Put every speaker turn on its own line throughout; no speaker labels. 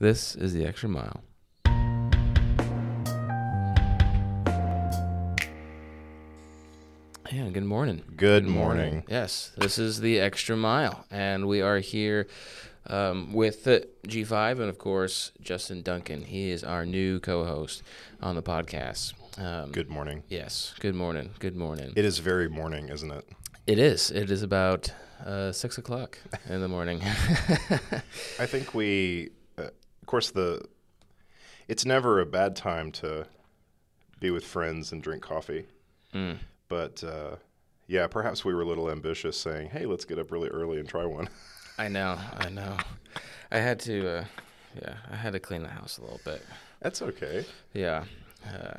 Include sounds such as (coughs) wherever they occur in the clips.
This is The Extra Mile. Yeah, good morning. Good morning. Yes, this is The Extra Mile, and we are here um, with G5 and, of course, Justin Duncan. He is our new co host on the podcast. Um, good morning. Yes, good morning. Good morning. It is very morning, isn't it? It is. It is about uh, six o'clock in the morning. (laughs) I think we
course, the it's never a bad time to be with friends and drink coffee. Mm. But uh, yeah, perhaps we were a little ambitious, saying, "Hey, let's get up really early and try one."
(laughs) I know, I know. I had to, uh, yeah, I had to clean the house a little bit. That's okay. Yeah, uh,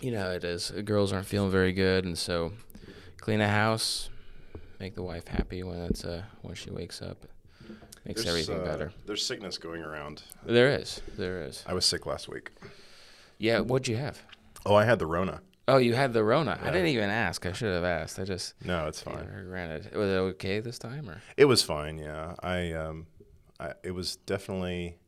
you know how it is. Girls aren't feeling very good, and so clean a house, make the wife happy when it's uh, when she wakes up. Makes there's, everything uh, better.
There's sickness going around.
There is. There is. I was sick last week. Yeah. What'd you have? Oh, I had the Rona. Oh, you had the Rona. Yeah. I didn't even ask. I should have asked. I just no, it's fine. Granted, was it okay this time or?
It was fine. Yeah, I um, I, it was definitely,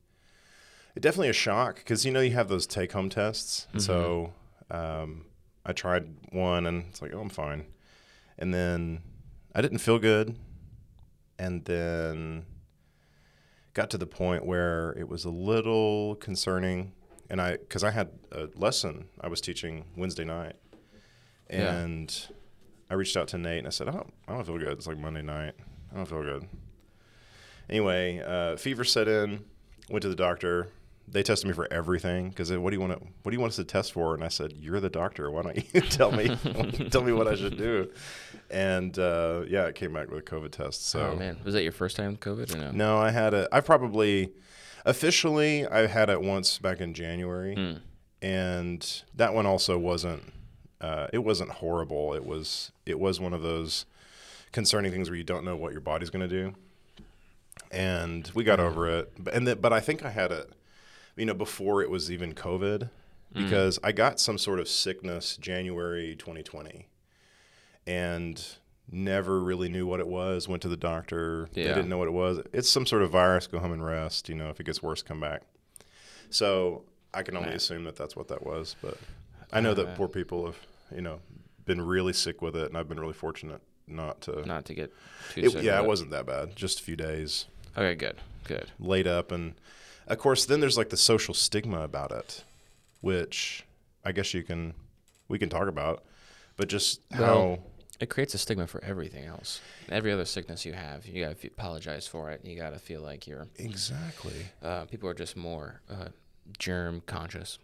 definitely a shock because you know you have those take home tests. Mm -hmm. So, um, I tried one and it's like oh I'm fine, and then I didn't feel good, and then got to the point where it was a little concerning, and I because I had a lesson I was teaching Wednesday night, and yeah. I reached out to Nate and I said, I don't, I don't feel good. It's like Monday night. I don't feel good. Anyway, uh, fever set in. Went to the doctor they tested me for everything because what do you want to what do you want us to test for? And I said, "You're the doctor. Why don't you (laughs) tell me (laughs) tell me what I should do?" And uh, yeah, it came back with a COVID test. So oh, man, was that your first time with COVID or no? No, I had a. I probably officially I had it once back in January, mm. and that one also wasn't. Uh, it wasn't horrible. It was it was one of those concerning things where you don't know what your body's going to do, and we got over it. But, and the, but I think I had it you know, before it was even COVID, mm. because mm. I got some sort of sickness January 2020 and never really knew what it was. Went to the doctor, yeah. they didn't know what it was. It's some sort of virus, go home and rest. You know, if it gets worse, come back. So I can only Man. assume that that's what that was. But I know uh, that poor people have, you know, been really sick with it, and I've been really fortunate not to not to get too it, sick. Yeah, it wasn't that bad. Just a few days. Okay, good, good. Laid up and of course, then there's like the social stigma about it, which I guess you can we can talk about, but just how it creates a stigma for everything
else. Every other sickness you have, you got to apologize for it. You got to feel like you're exactly. Uh, people are just more uh, germ conscious,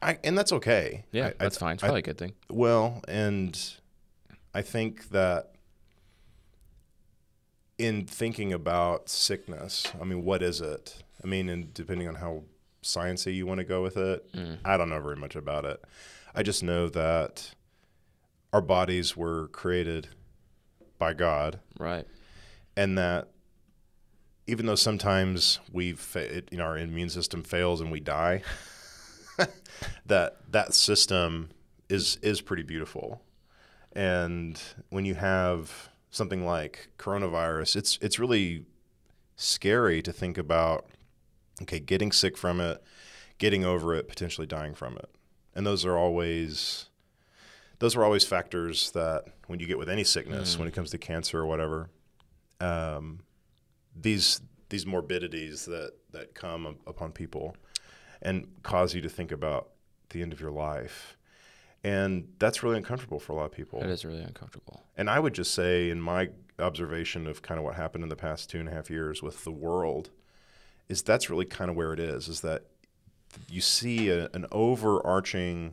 I, and that's okay. Yeah, I, that's I, fine. It's probably a good thing.
Well, and I think that in thinking about sickness, I mean, what is it? I mean, and depending on how sciencey you want to go with it, mm. I don't know very much about it. I just know that our bodies were created by God, right, and that even though sometimes we, fa- you know, our immune system fails and we die, (laughs) that that system is is pretty beautiful, and when you have something like coronavirus, it's it's really scary to think about Okay, getting sick from it, getting over it, potentially dying from it. And those are always those are always factors that when you get with any sickness, mm. when it comes to cancer or whatever, um, these these morbidities that that come upon people and cause you to think about the end of your life. And that's really uncomfortable for a lot of people. It is really uncomfortable. And I would just say, in my observation of kind of what happened in the past two and a half years with the world, is that's really kind of where it is is that you see a, an overarching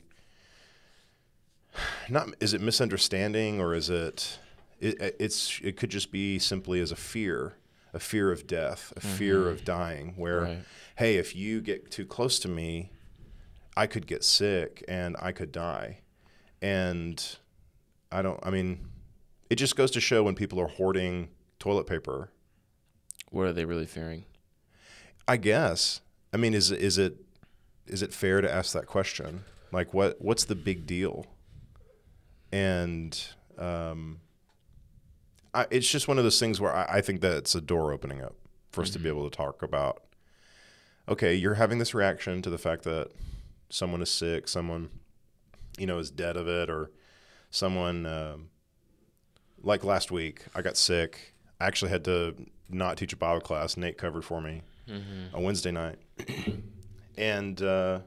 not is it misunderstanding or is it, it, it's it could just be simply as a fear a fear of death a mm-hmm. fear of dying where right. hey if you get too close to me i could get sick and i could die and i don't i mean it just goes to show when people are hoarding toilet paper what are they really fearing I guess. I mean, is is it is it fair to ask that question? Like, what what's the big deal? And um, I, it's just one of those things where I, I think that it's a door opening up for us mm-hmm. to be mm-hmm. able to talk about. Okay, you're having this reaction to the fact that someone is sick, someone you know is dead of it, or someone um, like last week. I got sick. I actually had to not teach a Bible class. Nate covered for me mm-hmm. Wednesday night. (clears throat) and uh,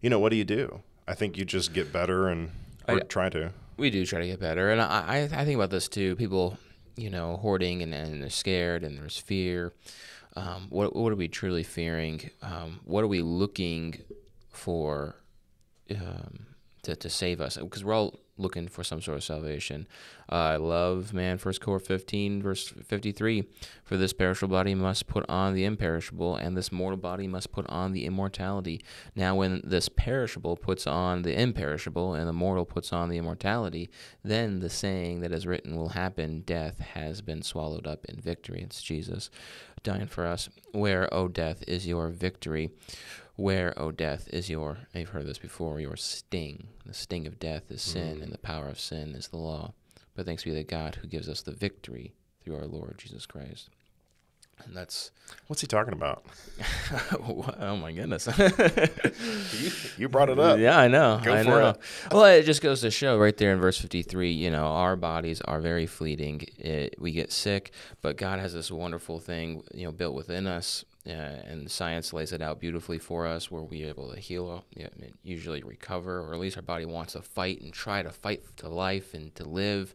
you know, what do you do? I think
you just get better and I, try to. We do try to get better, and I, I think about this too. People, you know, hoarding and, and they're scared and there's fear. Um, what what are we truly fearing? Um, what are we looking for um, to to save us? Because we're all looking for some sort of salvation. Uh, I love, man, First Cor 15, verse 53. For this perishable body must put on the imperishable, and this mortal body must put on the immortality. Now, when this perishable puts on the imperishable, and the mortal puts on the immortality, then the saying that is written will happen Death has been swallowed up in victory. It's Jesus dying for us. Where, O oh, death, is your victory? Where, O death, is your, I've heard this before, your sting. The sting of death is sin, mm. and the power of sin is the law. But thanks be to God who gives us the victory through our Lord Jesus Christ. And that's.
What's he talking about?
(laughs) oh, my goodness. (laughs) you, you, brought it up. Yeah, I know. Go I know. It. Well, it just goes to show right there in verse 53, you know, our bodies are very fleeting. It, we get sick, but God has this wonderful thing, you know, built within us uh, and science lays it out beautifully for us where we're able to heal, uh, you know, usually recover, or at least our body wants to fight and try to fight to life and to live.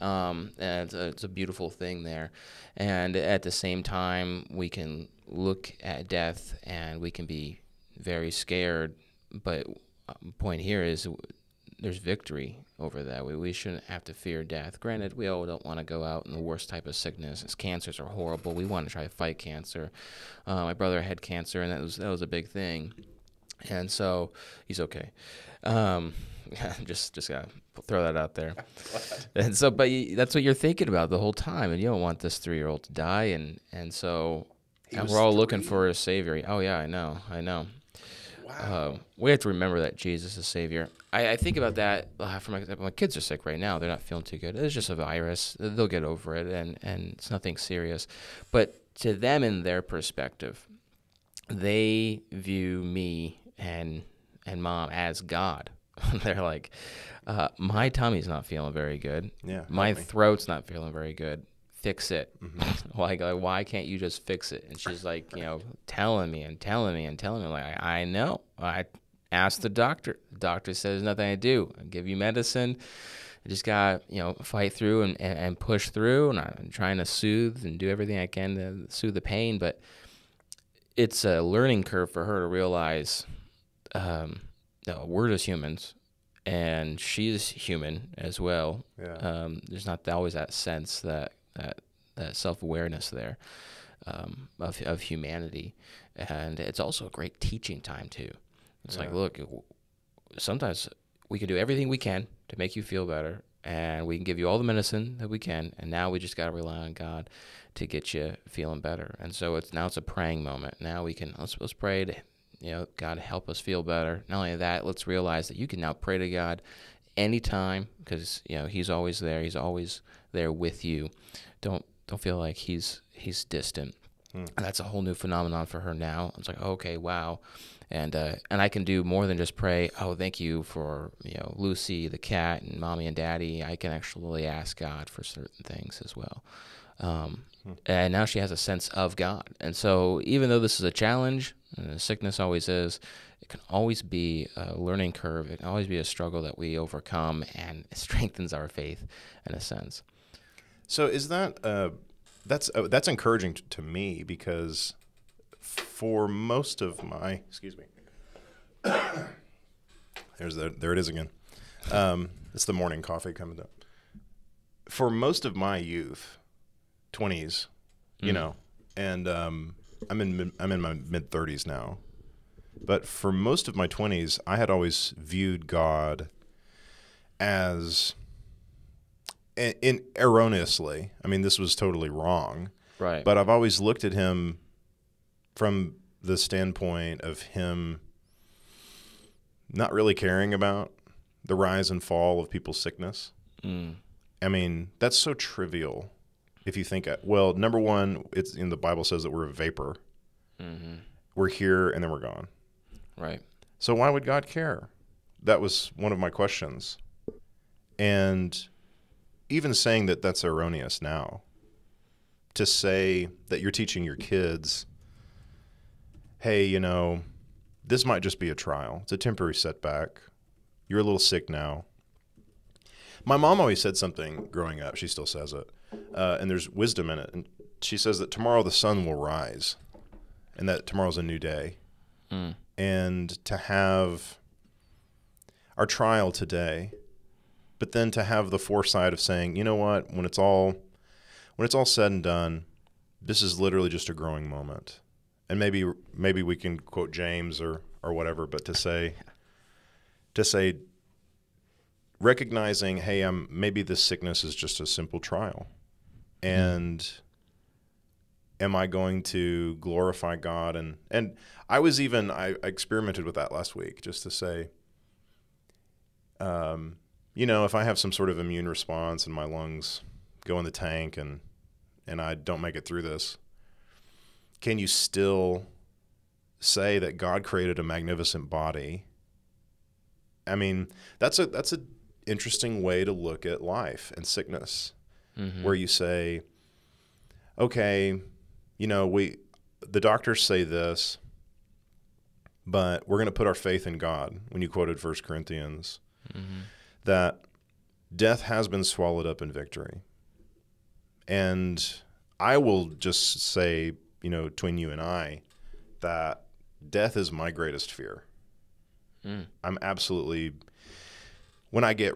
Um, and it's a, it's a beautiful thing there. And at the same time, we can look at death and we can be very scared. But uh, point here is there's victory over that. We, we shouldn't have to fear death. Granted, we all don't want to go out in the worst type of sickness. Cancers are horrible. We want to try to fight cancer. Uh, my brother had cancer, and that was that was a big thing. And so he's okay. Um, (laughs) just just gotta throw that out there. (laughs) and so, but you, that's what you're thinking about the whole time, and you don't want this three year old to die. And and so, he and we're all three? looking for a savior. Oh yeah, I know, I know. Wow. Um, we have to remember that Jesus is Savior. I, I think about that uh, for my, my kids are sick right now. They're not feeling too good. It's just a virus. They'll get over it, and, and it's nothing serious. But to them, in their perspective, they view me and and mom as God. (laughs) They're like, uh, my tummy's not feeling very good. Yeah. My throat's not feeling very good fix it. Mm-hmm. (laughs) like, like, why can't you just fix it? And she's like, you know, telling me and telling me and telling me, like, I know. I asked the doctor. The doctor says nothing I do. I give you medicine. I just got, you know, fight through and, and, and push through. And I'm trying to soothe and do everything I can to soothe the pain. But it's a learning curve for her to realize um, no, we're just humans and she's human as well. Yeah. Um, there's not always that sense that that that self awareness there um, of of humanity, and it's also a great teaching time too. It's yeah. like look, sometimes we can do everything we can to make you feel better, and we can give you all the medicine that we can, and now we just got to rely on God to get you feeling better. And so it's now it's a praying moment. Now we can let's let's pray to you know God help us feel better. Not only that, let's realize that you can now pray to God anytime because you know He's always there. He's always there with you. Don't don't feel like he's he's distant. Mm. that's a whole new phenomenon for her now. It's like, okay, wow, and uh, and I can do more than just pray. Oh, thank you for you know Lucy, the cat, and mommy and daddy. I can actually ask God for certain things as well. Um, hmm. and now she has a sense of God, and so even though this is a challenge, sickness always is. It can always be a learning curve. It can always be a struggle that we overcome, and (laughs) strengthens our faith in a sense. So is that uh, that's uh, that's encouraging to me because
for most of my excuse me, (coughs) there's the, there it is again. Um, it's the morning coffee coming up. For most of my youth, twenties, you mm. know, and um, I'm in I'm in my mid thirties now, but for most of my twenties, I had always viewed God as and, and erroneously. I mean, this was totally wrong. Right. But I've always looked at him from the standpoint of him not really caring about the rise and fall of people's sickness. Mm. I mean, that's so trivial if you think, uh, well, number one, it's in the Bible says that we're a vapor. Mm-hmm. We're here and then we're gone. Right. So why would God care? That was one of my questions. And even saying that that's erroneous now. To say that you're teaching your kids, hey, you know, this might just be a trial. It's a temporary setback. You're a little sick now. My mom always said something growing up. She still says it, uh, and there's wisdom in it. And she says that tomorrow the sun will rise, and that tomorrow's a new day. Mm. And to have our trial today but then to have the foresight of saying, you know what, when it's all when it's all said and done, this is literally just a growing moment. And maybe maybe we can quote James or or whatever, but to say to say recognizing, hey, I'm maybe this sickness is just a simple trial. Mm-hmm. And mm. am I going to glorify God and and I was even I, I experimented with that last week just to say um, you know, if I have some sort of immune response and my lungs go in the tank and and I don't make it through this, can you still say that God created a magnificent body? I mean, that's a that's an interesting way to look at life and sickness, mm-hmm. where you say, okay, you know, we the doctors say this, but we're going to put our faith in God. When you quoted First Corinthians. Mm-hmm that death has been swallowed up in victory. And I will just say, you know, between you and I, that death is my greatest fear. Mm. I'm absolutely, when I get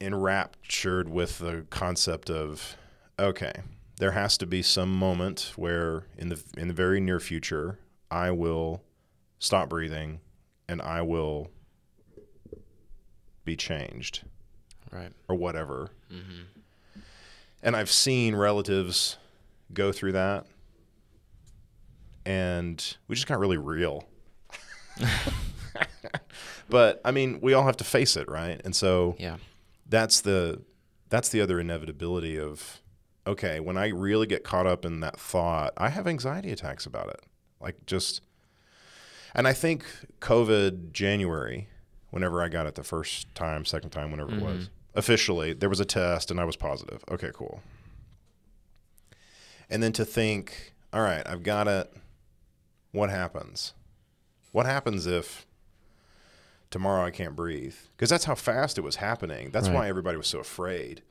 enraptured with the concept of, okay, there has to be some moment where in the in the very near future I will stop breathing and I will be changed, right, or whatever. Mm-hmm. And I've seen relatives go through that, and we just got really real. (laughs) but I mean, we all have to face it, right? And so, yeah, that's the that's the other inevitability of okay, when I really get caught up in that thought, I have anxiety attacks about it. Like just and I think COVID January whenever I got it the first time, second time, whenever mm-hmm. it was. Mm-hmm. Officially, there was a test and I was positive. Okay, cool. And then to think, all right, I've got it. What happens? What happens if tomorrow I can't breathe? Because that's how fast it was happening. That's right. why everybody was so afraid.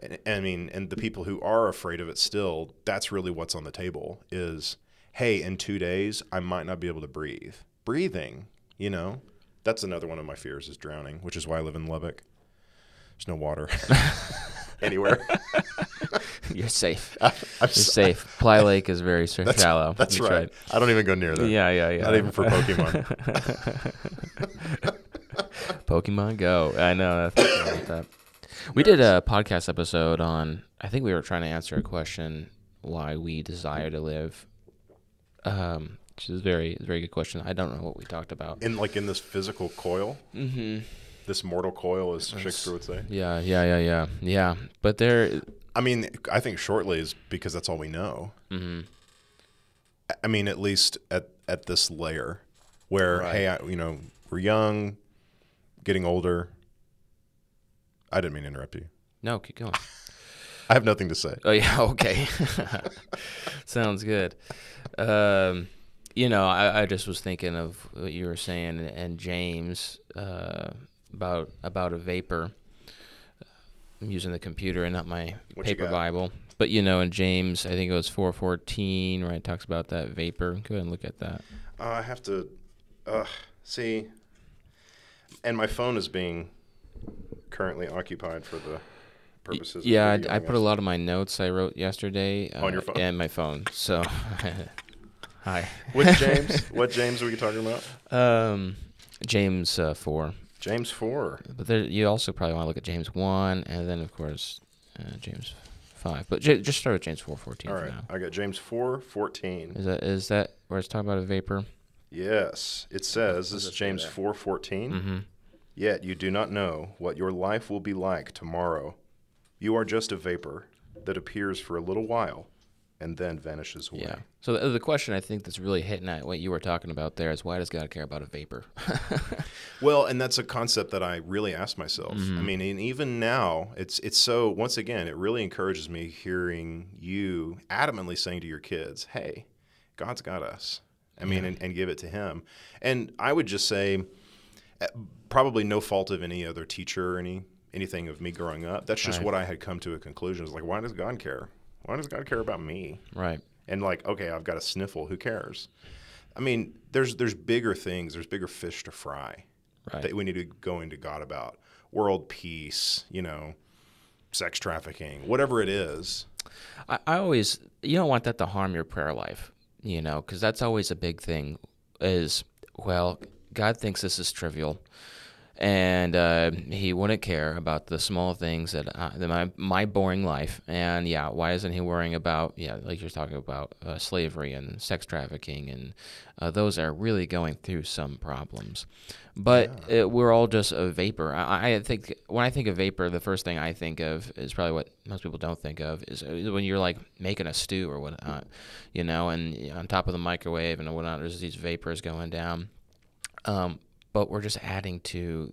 And, I mean, and the people who are afraid of it still, that's really what's on the table is, hey, in two days, I might not be able to breathe. Breathing, you know? that's another one of my fears is drowning, which is why I live in Lubbock. There's no water (laughs) anywhere. (laughs)
You're safe. (laughs) I, am You're safe. Ply Lake is very that's, shallow. That's right. right. I don't even go near that. Yeah, yeah, yeah. Not even for Pokemon. Pokemon Go. I know. I we did a podcast episode on. I think we were trying to answer a question why we desire to live. Um, which is very very good question. I don't know what we talked about. In like
in this physical coil. Mm-hmm. This mortal coil, as Shakespeare would say.
Yeah, yeah, yeah, yeah, yeah. But there, I mean, I
think shortly is because that's all we know. Mm-hmm. I mean, at least at at this layer, where right. hey, I, you know, we're young, getting older.
I didn't mean to interrupt you. No, keep going. (laughs) I have nothing to say. Oh yeah, okay. (laughs) Sounds good. Um, you know, I, I just was thinking of what you were saying and James uh, about about a vapor. I'm using the computer and not my what paper Bible. But you know, in James, I think it was 414, right? Talks about that vapor. Go ahead and look at that.
Uh, I have to uh, see. And my phone is being currently occupied for the purposes. Yeah, I, I put a lot
of my notes I wrote yesterday on your uh, phone and my phone. So. (laughs) Hi. (laughs) Which James,
(laughs) what James are we talking about?
Um, James uh, four.
James four.
But there, you also probably want to look at James one, and then of course uh, James five. But j- just start with James four fourteen. All right,
I got James four fourteen. Is
that is that where it's talking about a vapor?
Yes, it says this is James four mm-hmm. Yet you do not know what your life will be like tomorrow. You are just a vapor that appears for a little while and then vanishes away. Yeah.
So the, the question I think that's really hitting at what you were talking about there is why does God care about a vapor? (laughs) well, and that's a concept that I really
ask myself. Mm-hmm. I mean, and even now, it's it's so once again, it really encourages me hearing you adamantly saying to your kids, "Hey, God's got us." I mean, yeah. and, and give it to Him. And I would just say, eh, probably no fault of any other teacher or any anything of me growing up. That's just right. what I had come to a conclusion. Is like, why does God care? Why does God care about me? Right. And like, okay, I've got a sniffle. Who cares? I mean, there's there's bigger things. There's bigger fish to fry right. that we need to go into God about world peace. You know, sex trafficking, whatever it is.
I, I always you don't want that to harm your prayer life. You know, because that's always a big thing. Is well, God thinks this is trivial and uh, he wouldn't care about the small things that, that my, my boring life. And yeah, why isn't he worrying about yeah, like you're talking about uh, slavery and sex trafficking, and uh, those are really going through some problems. But yeah. it, we're all just a vapor. I, I, think when I think of vapor, the first thing I think of is probably what most people don't think of is uh, when you're like making a stew or whatnot, you know, and on top of the microwave and whatnot, there's these vapors going down. Um, but we're just adding to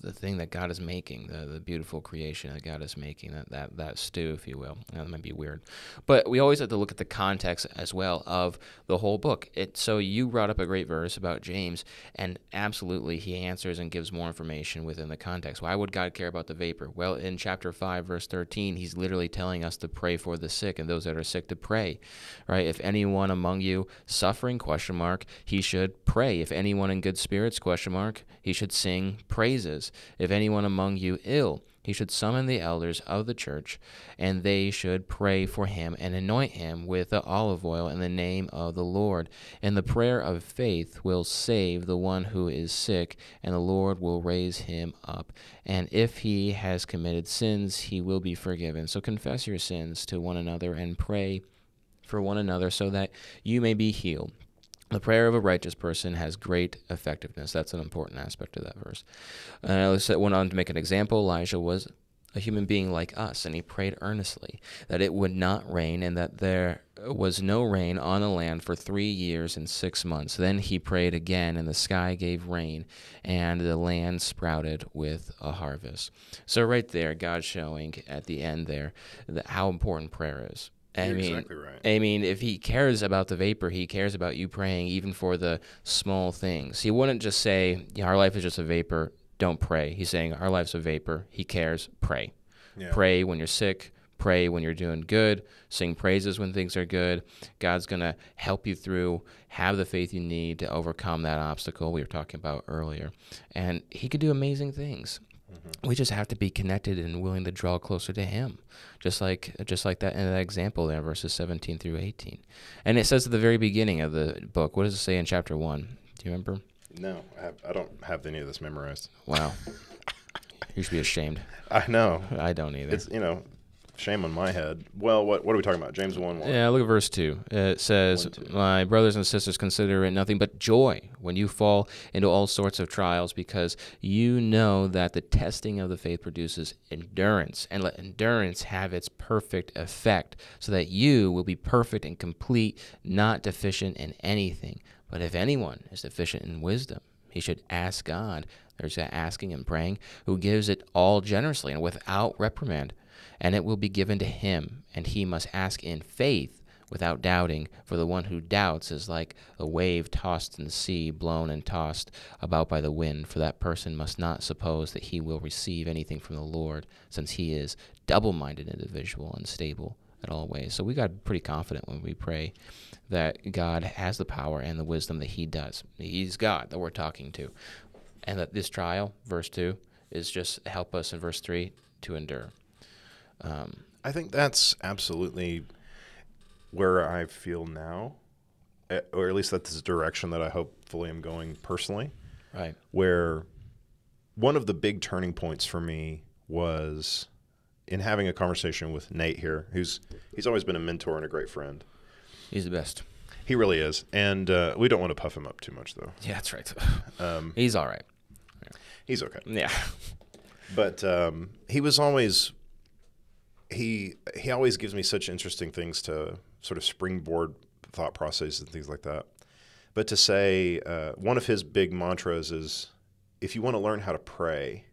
the thing that God is making, the, the beautiful creation that God is making, that, that, that stew, if you will. Now, that might be weird. But we always have to look at the context as well of the whole book. It, so you brought up a great verse about James, and absolutely he answers and gives more information within the context. Why would God care about the vapor? Well, in chapter 5, verse 13, he's literally telling us to pray for the sick and those that are sick to pray, right? If anyone among you suffering, question mark, he should pray. If anyone in good spirits, question mark, he should sing praises if anyone among you ill, he should summon the elders of the church, and they should pray for him and anoint him with the olive oil in the name of the Lord. And the prayer of faith will save the one who is sick, and the Lord will raise him up. And if he has committed sins, he will be forgiven. So confess your sins to one another and pray for one another so that you may be healed. The prayer of a righteous person has great effectiveness. That's an important aspect of that verse. And I went on to make an example. Elijah was a human being like us, and he prayed earnestly that it would not rain and that there was no rain on the land for three years and six months. Then he prayed again, and the sky gave rain, and the land sprouted with a harvest. So, right there, God showing at the end there how important prayer is. I You're mean, exactly right. I mean, if he cares about the vapor, he cares about you praying, even for the small things. He wouldn't just say, yeah, "Our life is just a vapor. Don't pray." He's saying, "Our life's a vapor. He cares. Pray. Yeah. Pray when you're sick. Pray when you're doing good. Sing praises when things are good. God's gonna help you through. Have the faith you need to overcome that obstacle we were talking about earlier, and He could do amazing things. Mm-hmm. We just have to be connected and willing to draw closer to Him, just like just like that in that example there, verses 17 through 18. And it says at the very beginning of the book, what does it say in chapter one? Do you remember?
No, I, have, I don't have any of this memorized.
Wow. (laughs) you should be ashamed. I know. I don't either. It's
you know shame on my head. Well, what what are we talking about? James one one.
Yeah, look at verse two. It says, 1, 2. "My brothers and sisters, consider it nothing but joy when you fall into all sorts of trials, because you know that the testing of the faith produces endurance, and let endurance have its perfect effect, so that you will be perfect and complete, not deficient in anything. But if anyone is deficient in wisdom," He should ask God. There's that asking and praying, who gives it all generously and without reprimand, and it will be given to him, and he must ask in faith without doubting, for the one who doubts is like a wave tossed in the sea, blown and tossed about by the wind, for that person must not suppose that he will receive anything from the Lord, since he is double minded individual, unstable at all ways. So we got pretty confident when we pray that God has the power and the wisdom that he does. He's God that we're talking to. And that this trial, verse 2, is just help us in verse 3 to endure. Um, I think that's absolutely
where I feel now, eh, or at least that's the direction that I hopefully am going personally. Right. Where one of the big turning points for me was in having a conversation with Nate here, who's he's always been a mentor and a great friend. He's the best. He really is, and uh, we don't want to puff him up too much, though. Yeah, that's right. (laughs) um, he's all right. Yeah. He's okay. Yeah. (laughs) but um, he was always he he always gives me such interesting things to sort of springboard thought processes and things like that. But to say uh, one of his big mantras is, if you want to learn how to pray,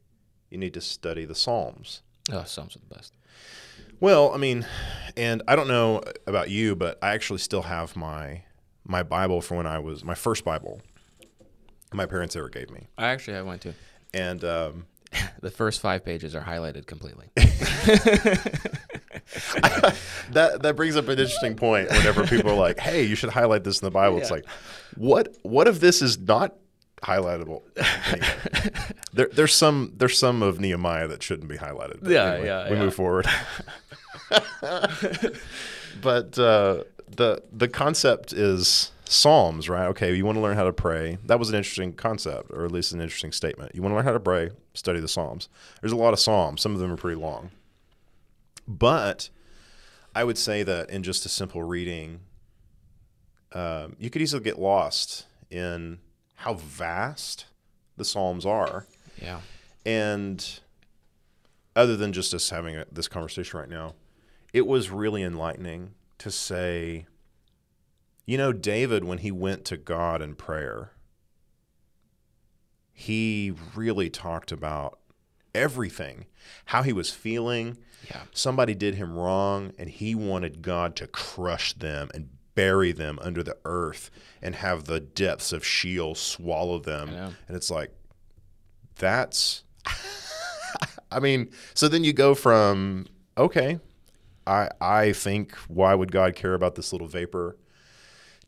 you need to study the
Psalms. Oh, Psalms are the best.
Well, I mean, and I don't know about you, but I actually still have my my Bible from when I was my first Bible. My parents ever gave me. I actually have one too. And um, (laughs) the first five pages are highlighted completely. (laughs) that that brings up an interesting point. Whenever people are like, "Hey, you should highlight this in the Bible," yeah. it's like, what What if this is not highlightable? (laughs) there, there's some there's some of Nehemiah that shouldn't be highlighted. Yeah, anyway, yeah. We yeah. move forward. but uh, the the concept is Psalms, right? Okay, you want to learn how to pray. That was an interesting concept, or at least an interesting statement. You want to learn how to pray study the Psalms. There's a lot of Psalms. Some of them are pretty long. But I would say that in just a simple reading, um, you could easily get lost in how vast the Psalms are. Yeah. And other than just us having a, this conversation right now, it was really enlightening to say, you know, David, when he went to God in prayer, he really talked about everything, how he was feeling. Yeah. Somebody did him wrong, and he wanted God to crush them and bury them under the earth and have the depths of Sheol swallow them. And it's like, that's. (laughs) I mean, so then you go from, okay, I, I think, why would God care about this little vapor?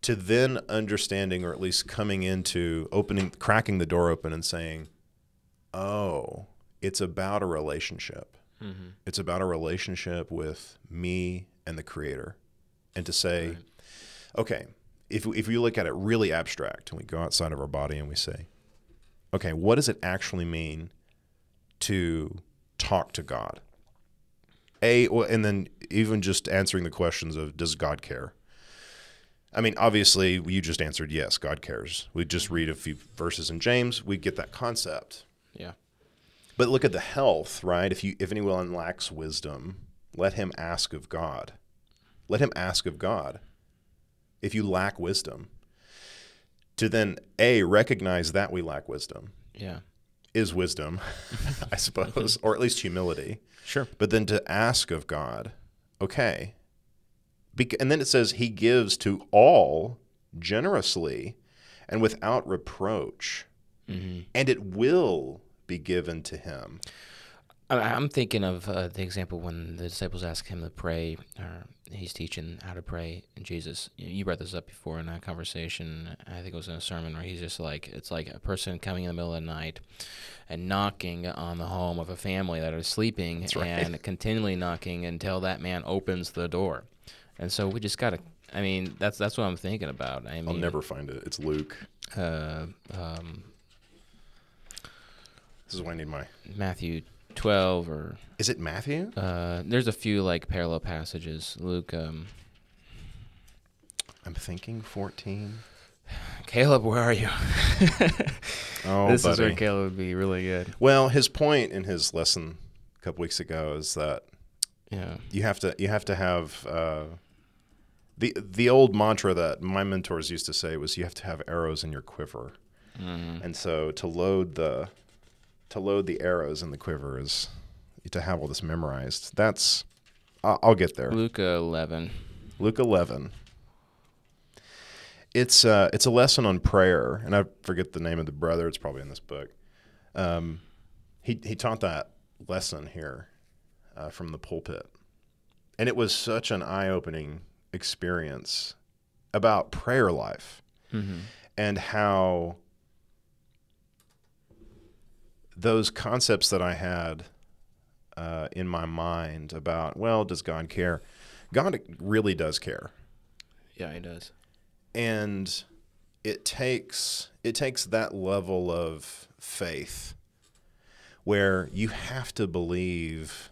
to then understanding or at least coming into opening cracking the door open and saying oh it's about a relationship mm-hmm. it's about a relationship with me and the creator and to say right. okay if, if we look at it really abstract and we go outside of our body and we say okay what does it actually mean to talk to god a well, and then even just answering the questions of does god care I mean, obviously, you just answered yes, God cares. We just read a few verses in James, we get that concept. Yeah. But look at the health, right? If you if anyone lacks wisdom, let him ask of God. Let him ask of God. If you lack wisdom, to then a recognize that we lack wisdom. Yeah. Is wisdom, (laughs) I suppose, (laughs) or at least humility. Sure. But then to ask of God, okay, and then it says, He gives to all generously and without reproach, mm-hmm. and it will be given to him.
I'm thinking of uh, the example when the disciples ask him to pray, or he's teaching how to pray. And Jesus, you brought this up before in a conversation. I think it was in a sermon where he's just like, it's like a person coming in the middle of the night and knocking on the home of a family that are sleeping right. and (laughs) continually knocking until that man opens the door. And so we just gotta. I mean, that's that's what I'm thinking about. I mean, I'll never find it. It's Luke. Uh, um, this is why I need my Matthew 12 or is it Matthew? Uh, there's a few like parallel passages. Luke. Um, I'm thinking 14. (sighs) Caleb, where are you? (laughs) oh, this buddy. is where Caleb would be really good.
Well, his point in his lesson a couple weeks ago is that yeah, you have to you have to have. Uh, the the old mantra that my mentors used to say was you have to have arrows in your quiver, mm-hmm. and so to load the to load the arrows in the quiver is to have all this memorized. That's I'll, I'll get there. Luke eleven. Luke eleven. It's uh, it's a lesson on prayer, and I forget the name of the brother. It's probably in this book. Um, he he taught that lesson here uh, from the pulpit, and it was such an eye opening experience about prayer life mm-hmm. and how those concepts that I had uh, in my mind about, well, does God care? God really does care. Yeah, he does. And it takes it takes that level of faith where you have to believe.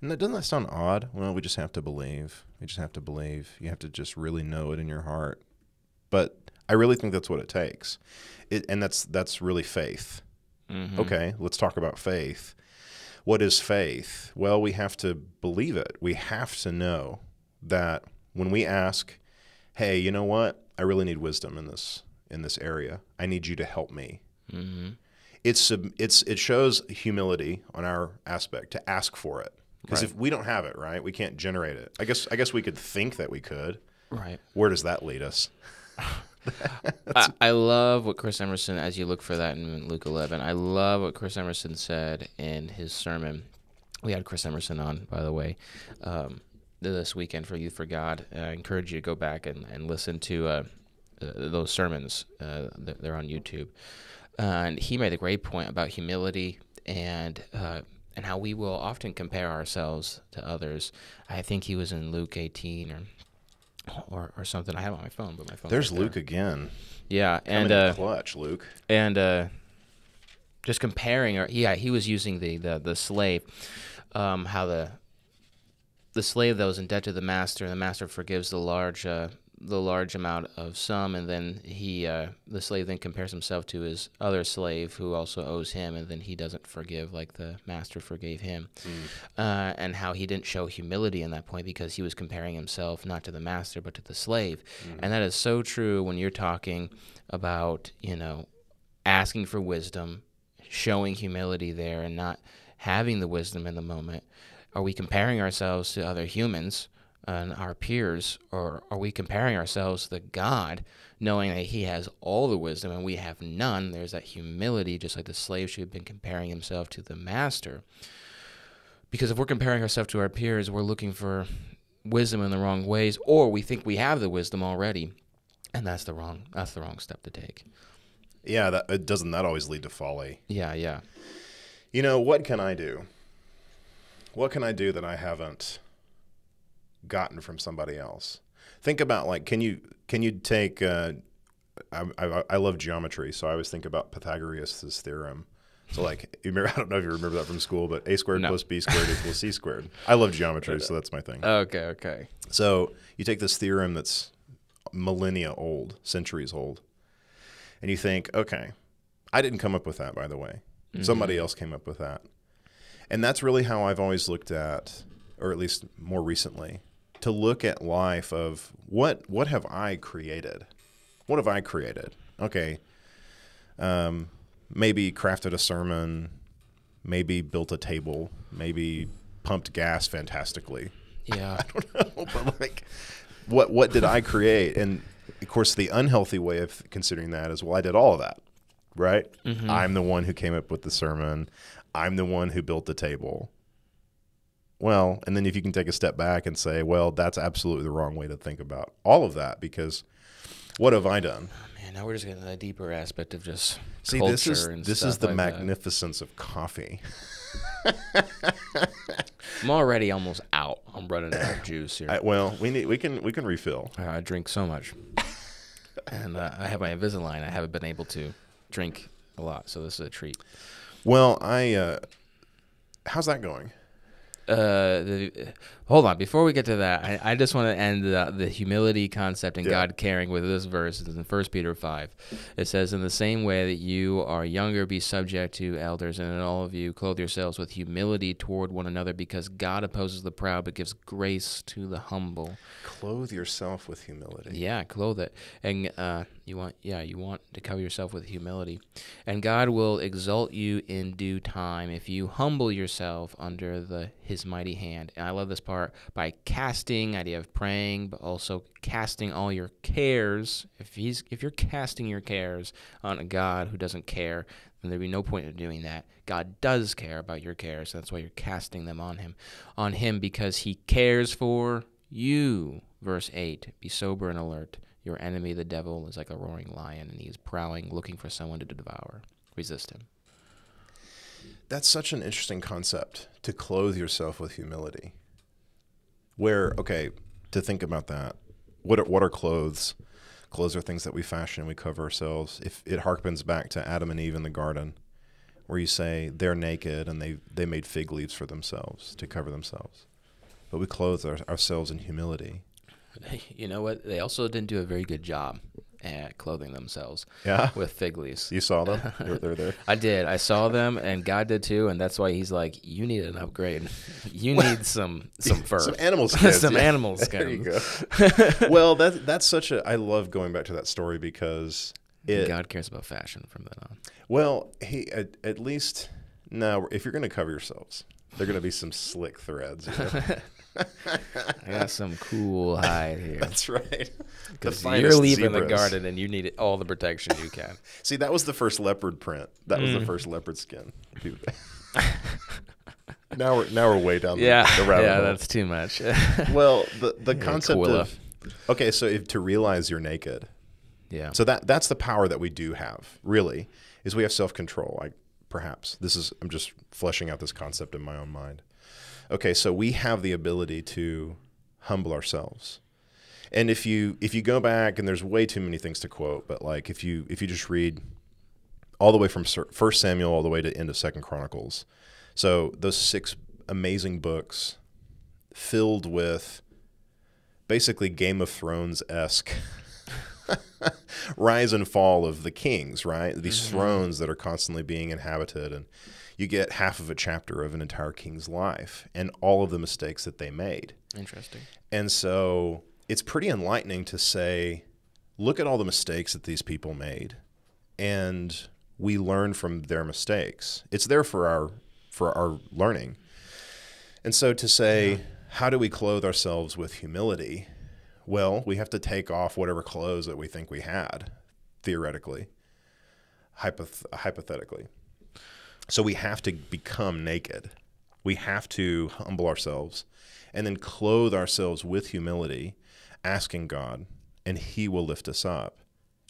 And that doesn't that sound odd? Well, we just have to believe. You just have to believe. You have to just really know it in your heart. But I really think that's what it takes. It, and that's that's really faith. Mm-hmm. Okay, let's talk about faith. What is faith? Well, we have to believe it. We have to know that when we ask, "Hey, you know what? I really need wisdom in this in this area. I need you to help me." Mm-hmm. It's it's it shows humility on our aspect to ask for it. Because right. if we don't have it, right, we can't generate it. I guess I guess we
could think that we could. Right. Where does that lead us? (laughs) I, I, love what Chris Emerson, as you look for that in Luke 11, I love what Chris Emerson said in his sermon. We had Chris Emerson on, by the way, um, this weekend for Youth for God. Uh, I encourage you to go back and, and listen to uh, uh, those sermons. Uh, they're on YouTube. Uh, and he made a great point about humility and uh, and how we will often compare ourselves to others. I think he was in Luke 18 or or, or something. I have it on my phone, but my phone. There's right Luke there. again. Yeah, and uh, clutch Luke and uh, just comparing. Or yeah, he was using the the the slave, um, how the the slave that was in debt to the master, and the master forgives the large. Uh, the large amount of sum, and then he, uh, the slave, then compares himself to his other slave who also owes him, and then he doesn't forgive like the master forgave him, mm. uh, and how he didn't show humility in that point because he was comparing himself not to the master but to the slave, mm. and that is so true when you're talking about you know asking for wisdom, showing humility there, and not having the wisdom in the moment. Are we comparing ourselves to other humans? and our peers, or are we comparing ourselves to God, knowing that He has all the wisdom and we have none? There's that humility, just like the slave should have been comparing himself to the master. Because if we're comparing ourselves to our peers, we're looking for wisdom in the wrong ways, or we think we have the wisdom already, and that's the wrong that's the wrong step to take. Yeah, that doesn't that always lead to folly. Yeah, yeah. You know what can
I do? What can I do that I haven't? gotten from somebody else. Think about like can you can you take uh, I, I, I, love geometry, so I always think about Pythagoras' theorem. So like (laughs) you remember, I don't know if you remember that from school, but a squared no. plus b squared equals c squared. I love geometry, so that's my thing. Okay, okay. So you take this theorem that's millennia old, centuries old, and you think, okay, I didn't come up with that, by the way. Mm-hmm. Somebody else came up with that, and that's really how I've always looked at, or at least more recently, to look at life of what what have I created? What have I created? Okay. Um, maybe crafted a sermon, maybe built a table, maybe pumped gas fantastically. Yeah. (laughs) I don't know, (laughs) but like what what did I create? And of course the unhealthy way of considering that is well I did all of that. Right? Mm -hmm. I'm the one who came up with the sermon. I'm the one who built the table well, and then if you can take a step back and say, well, that's absolutely the wrong way to think about all of that because what have I done? Oh,
man, now we're just getting a the deeper aspect of just see culture this is and this is the like magnificence that. of coffee. (laughs) I'm already almost out. I'm running out of juice here. (laughs) I, well, we need we can we can refill. Uh, I drink so much, (laughs) and uh, I have my Invisalign. I haven't been able to drink a lot, so this is a treat. Well, I uh, how's that going? uh, the, hold on. Before we get to that, I, I just want to end the, the, humility concept and yeah. God caring with this verse. It's in 1 Peter 5. It says, In the same way that you are younger, be subject to elders, and in all of you, clothe yourselves with humility toward one another, because God opposes the proud, but gives grace to the humble.
Clothe yourself with humility. Yeah,
clothe it. And, uh, you want, yeah, you want to cover yourself with humility. And God will exalt you in due time if you humble yourself under the His mighty hand. And I love this part by casting, idea of praying, but also casting all your cares. If He's, if you're casting your cares on a God who doesn't care, then there'd be no point in doing that. God does care about your cares. So that's why you're casting them on Him, on Him because He cares for you. Verse 8 Be sober and alert. Your enemy, the devil, is like a roaring lion, and he is prowling, looking for someone to devour. Resist him. That's such an interesting
concept to clothe yourself with humility. Where, okay, to think about that, what are, what are clothes? Clothes are things that we fashion, we cover ourselves. If it harkens back to Adam and Eve in the garden, where you say they're naked and they, they made fig leaves for themselves to cover themselves. But we clothe our, ourselves in humility
(laughs) you know what? They also didn't do a very good job at clothing themselves. Yeah. With fig leaves. You saw them? (laughs) They're, they're there. I did. I saw them, and God did too, and that's why He's like, "You need an upgrade. (laughs) You well, need some some fur, some animal skins, some yeah. animal There you go.
well, that that's such a. I love going back to that story because it, God
cares about fashion from then on.
Well, he at, at least now, if you're going to cover yourselves, they are going to be some slick threads. You know? I got some cool hide here. That's right. Because you're leaving zebras. the garden and you need all the protection you can. (laughs) See, that was the first leopard print. That was mm. the first leopard skin. (laughs) now we're now we're way down yeah, the, rabbit yeah, hole. Yeah, that's too much. (laughs) well, the the concept of okay, so if to realize you're naked. Yeah. So that that's the power that we do have, really, is we have self control. Like perhaps this is I'm just fleshing out this concept in my own mind okay, so we have the ability to humble ourselves. And if you if you go back and there's way too many things to quote, but like if you if you just read all the way from First Samuel all the way to end of Second Chronicles, so those six amazing books filled with basically Game of Thrones esque (laughs) rise and fall of the kings, right? These mm -hmm. thrones that are constantly being inhabited and you get half of a chapter of an entire king's life and all of the mistakes that they made. Interesting. And so it's pretty enlightening to say, look at all the mistakes that these people made, and we learn from their mistakes. It's there for our for our learning. And so to say, yeah. how do we clothe ourselves with humility? Well, we have to take off whatever clothes that we think we had, theoretically, hypoth- hypothetically. So we have to become naked. We have to humble ourselves and then clothe ourselves with humility, asking God, and He will lift us up.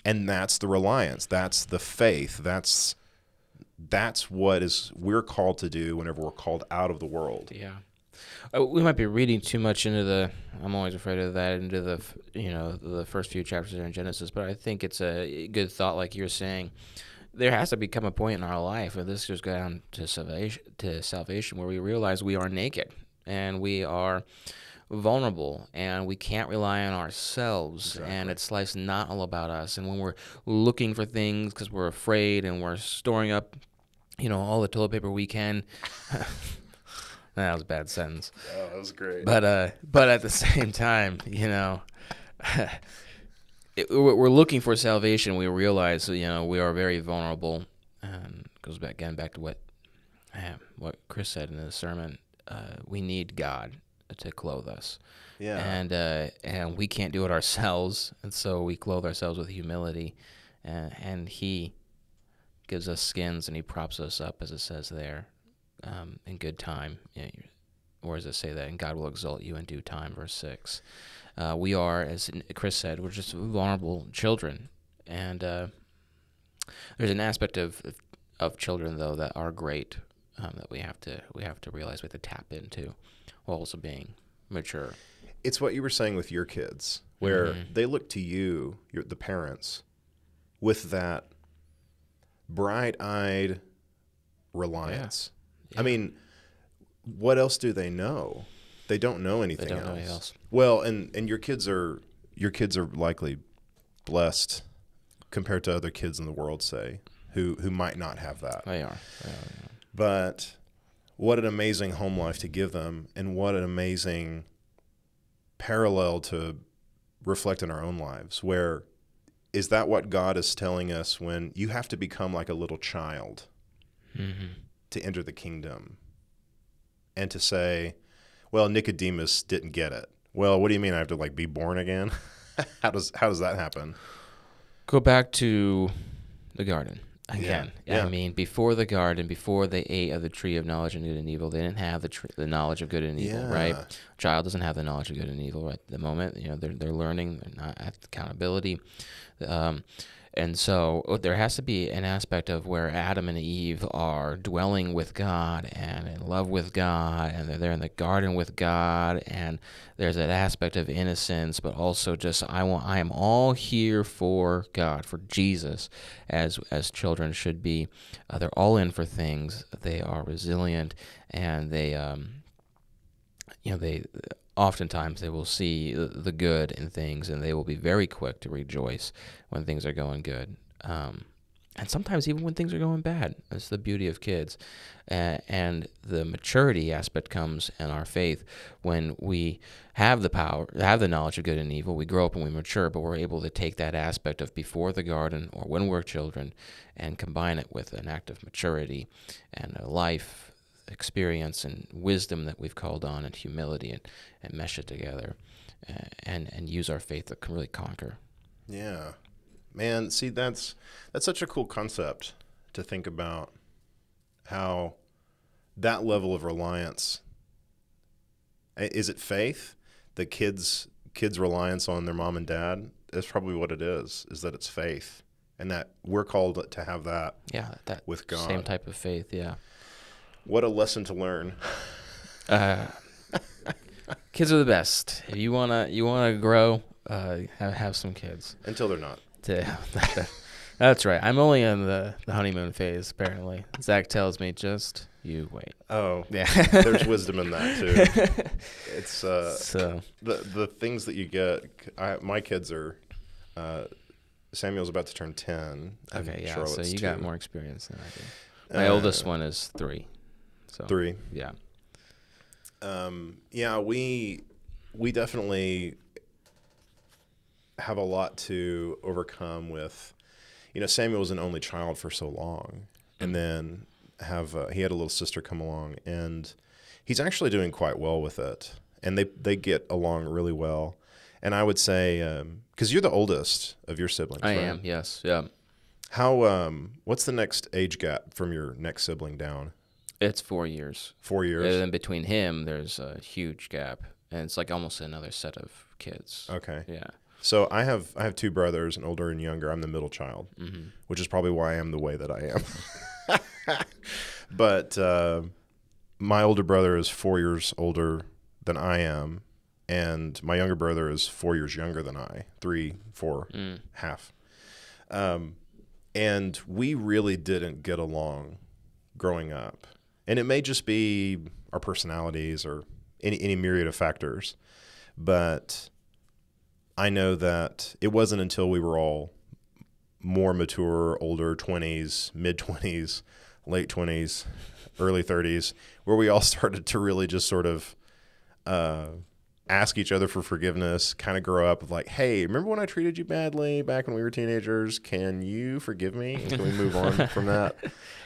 And that's the reliance. That's the faith. That's that's what is we're called to do whenever we're called out of the world. Yeah.
Uh, we might be reading too much into the. I'm always afraid of that into the you know the first few chapters in Genesis, but I think it's a good thought, like you're saying, there has to become a point in our life, and this goes down to salvation, to salvation, where we realize we are naked and we are vulnerable and we can't rely on ourselves exactly. and it's life's not all about us and when we're looking for things because we're afraid and we're storing up you know all the toilet paper we can (laughs) that was a bad sentence oh that was great but uh but at the (laughs) same time you know (laughs) it, we're looking for salvation, we realize you know we are very vulnerable. And um, goes back again back to what um, what Chris said in the sermon. Uh, we need God to clothe us. Yeah. And uh, and we can't do it ourselves, and so we clothe ourselves with humility, and, uh, and He gives us skins, and He props us up, as it says there, um, in good time. You know, or as it say that, and God will exalt you in due time, verse six. Uh, we are, as Chris said, we're just vulnerable children, and uh, there's an aspect of of children though that are great um, that we have to we have to realize we have to tap into while also being mature. It's what you were saying
with your kids, where mm-hmm. they look to you, your, the parents, with that bright-eyed reliance. Yeah. Yeah. I mean, what else do they know? They don't know anything, don't else. Know else. Well, and and your kids are your kids are likely blessed compared to other kids in the world, say, who who might not have that. They are. They are yeah. But what an amazing home life to give them, and what an amazing parallel to reflect in our own lives, where is that what God is telling us when you have to become like a little child mm-hmm. to enter the kingdom and to say, well, Nicodemus didn't get it. Well, what do you mean I have to like be born again? (laughs) how does how does that happen?
Go back to the garden again. Yeah. yeah. I mean, before the garden, before they ate of the tree of knowledge of good and evil, they didn't have the tree, the knowledge of good and evil, yeah. right? Child doesn't have the knowledge of good and evil right at the moment. You know, they're they're learning; they're not at accountability. Um, and so uh, there has to be an aspect of where Adam and Eve are dwelling with God and in love with God, and they're there in the garden with God, and there's that aspect of innocence, but also just I want I am all here for God, for Jesus, as as children should be. Uh, they're all in for things. They are resilient, and they. Um, you know they oftentimes they will see the good in things and they will be very quick to rejoice when things are going good. Um, and sometimes even when things are going bad. That's the beauty of kids. Uh, and the maturity aspect comes in our faith when we have the power, have the knowledge of good and evil. We grow up and we mature, but we're able to take that aspect of before the garden or when we're children and combine it with an act of maturity and a life experience and wisdom that we've called on and humility and, and mesh it together uh, and, and use our faith to really conquer.
Yeah. Man, see that's that's such a cool concept to think about how that level of reliance is it faith? The kids kids' reliance on their mom and dad is probably what it is, is that it's faith and that we're called to have that.
Yeah, that with God. Same type of faith, yeah. What a lesson to learn. uh, kids are the best. If you wanna you wanna grow, uh, have, have some kids until they're not. Yeah, (laughs) that's right. I'm only in the, the honeymoon phase apparently. Zach tells me just you wait. Oh yeah, there's wisdom in that too. (laughs) It's uh, so
the the things that you get. I, my kids are. Uh, Samuel's about to turn ten. Okay, yeah. So you two. got more experience than I do. My uh, oldest
one is three. So three.
Yeah. Um, yeah, we we definitely have a lot to overcome with. You know, Samuel was an only child for so long, and then have uh, he had a little sister come along, and he's actually doing quite well with it, and they they get along really well. And I would say, because um, you're the oldest of your siblings, I right? am. Yes. Yeah. How? Um, what's the next age gap from your next sibling down? It's four years.
Four years. And then between him, there's a huge gap, and it's like almost another set of kids. Okay. Yeah.
So I have I have two brothers, an older and younger. I'm the middle child, mm-hmm. which is probably why I am the way that I am. (laughs) but uh, my older brother is four years older than I am, and my younger brother is four years younger than I, three, four, mm. half. Um, and we really didn't get along growing up. And it may just be our personalities or any, any myriad of factors. But I know that it wasn't until we were all more mature, older 20s, mid 20s, late 20s, early 30s, where we all (laughs) started to really just sort of uh, ask each other for forgiveness, kind of grow up like, hey, remember when I treated you badly back when we were teenagers? Can you forgive me? Can we move on (laughs) from that?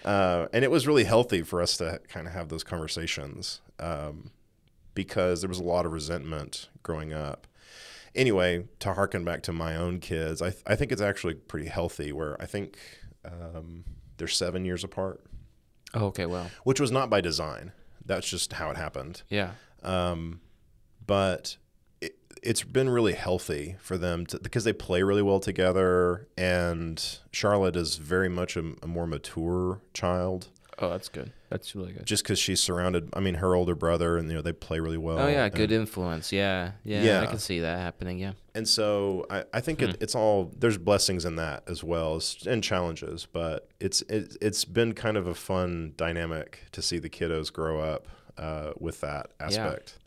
Uh, and it was really healthy for us to kind of have those conversations um, because there was a lot of resentment growing up. Anyway, to harken back to my own kids, I, th I think it's actually pretty healthy where I think um, they're seven years apart. Oh, okay, well. Which was not by design. That's just how it happened. Yeah. Um, but it, has been really healthy for them to, because they play really well together. And Charlotte is very much a, a more mature child. Oh, that's good. That's really good. Just because she's surrounded, I mean, her older brother, and you know they play really well. Oh yeah, and, good
influence. Yeah, yeah, yeah, I can see that
happening. Yeah. And so I, I think hmm. it, it's all there's blessings in that as well as and challenges, but it's it, it's been kind of a fun dynamic to see the kiddos grow up uh, with that aspect.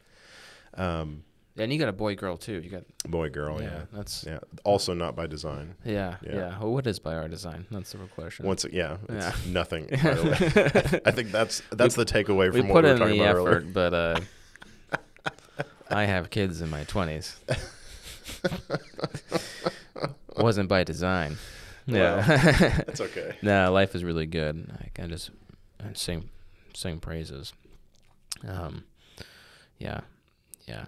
Um,
and you got a boy girl too. You got boy girl. Yeah, yeah. that's yeah. Also not by
design. Yeah, yeah. yeah.
Well, what is by our design? That's the real question. Once yeah, yeah. nothing. (laughs) By the way. I think that's that's we, the takeaway from we what we were talking about effort, earlier. But uh, (laughs) I have kids in my twenties. (laughs) Wasn't by design. Yeah, well, that's okay. no, life is really good. I, can just sing sing praises. Um, yeah. Yeah.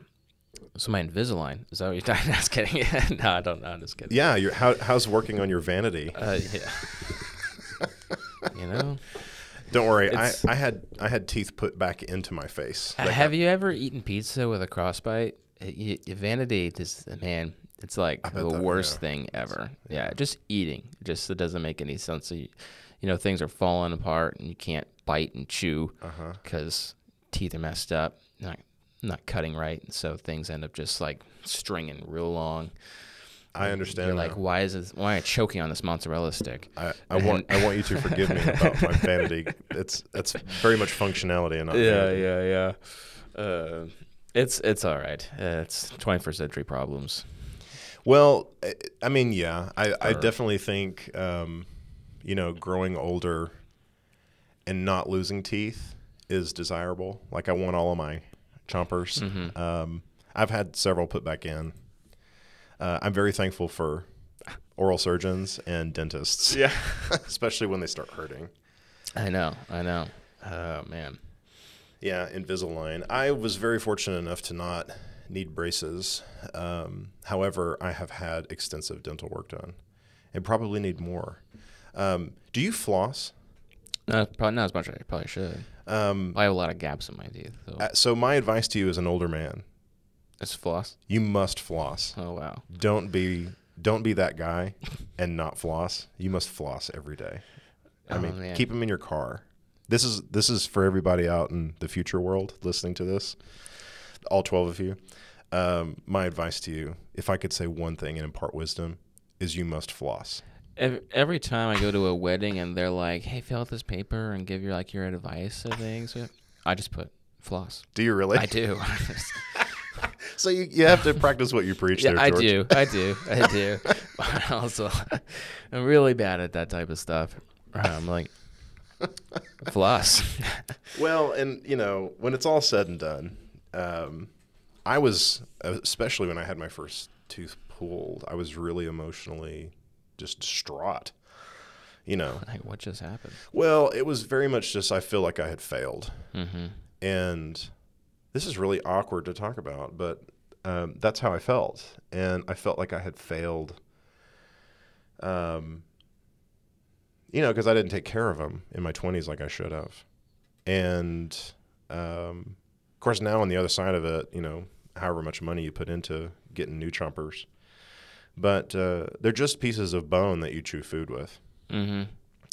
So my Invisalign is that what you're (laughs) talking? i was kidding. (laughs) no, I don't. know. I'm just kidding. Yeah,
how, how's working on your vanity? Uh, yeah. (laughs) you know. Don't worry. I, I had I had teeth put back into my face. Have
you ever eaten pizza with a crossbite? vanity is man. It's like the that, worst yeah. thing ever. Yeah. yeah, just eating. Just it doesn't make any sense. You, you know, things are falling apart, and you can't bite and chew because uh-huh. uh -huh. teeth are messed up. Like, not cutting right, so things end up just like stringing real long. I understand. You're like, why is this? Why am I choking on this mozzarella stick? I, I want I want you to forgive me about my (laughs) vanity. It's it's very much functionality and not yeah vanity. yeah yeah. Uh, it's it's all right. Uh, it's 21st century problems.
Well, I, mean, yeah, I, I definitely think, um, you know, growing older and not losing teeth is desirable. Like I want all of my chompers. Mm-hmm. Um, I've had several put back in. Uh, I'm very thankful for oral surgeons and dentists. Yeah, (laughs) especially when they start hurting.
I know. I know.
Oh man. Yeah, Invisalign. I was very fortunate enough to not need braces. Um, however, I have had extensive dental work done, and probably need more.
Um, do you floss? No, probably not as much as I probably should. Um, I have a lot of gaps in my teeth. So. Uh,
so my advice to you as an older man is floss. You must floss. Oh wow! Don't be don't be that guy and not floss. You must floss every day. I oh, mean, man. keep them in your car. This is this is for everybody out in the future world listening to this. All twelve of you. Um, my advice to you, if I could say one thing and impart wisdom, is you must floss
every, every time I go to a wedding and they're like, "Hey, fill out this paper and give your like your advice and things," I just put floss. Do you really? I do. (laughs) (laughs) so you, you have to practice what you preach. yeah, there, I do. I do. I do. (laughs) also, I'm really bad at that type of stuff. I'm um, like floss.
well, and you know when it's all said and done, um, I was especially when I had my first tooth pulled. I was really emotionally just distraught.
You know, like what just happened?
Well, it was very much just I feel like I had failed, mm-hmm. and this is really awkward to talk about, but um, that's how I felt, and I felt like I had failed. Um, you know, because I didn't take care of him in my twenties like I should have, and um, of course now on the other side of it, you know, however much money you put into getting new chompers, but uh, they're just pieces of bone that you chew food with. Mm-hmm.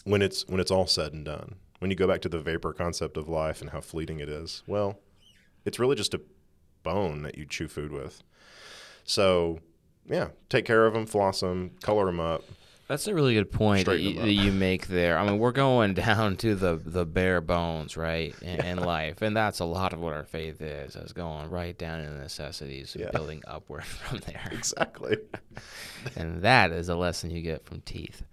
When it's when it's all said and done, when you go back to the vapor concept of life and how fleeting it is, well, it's really just a bone that you chew food with. So, yeah, take care of them, floss them, color them up,
that's a really good point that you, that you, make there. I mean, we're going (laughs) down to the the bare bones, right, in, yeah. in, life, and that's a lot of what our faith is. Is going right down to the necessities, yeah. building upward (laughs) from there. Exactly. (laughs) and that is a lesson you get from teeth,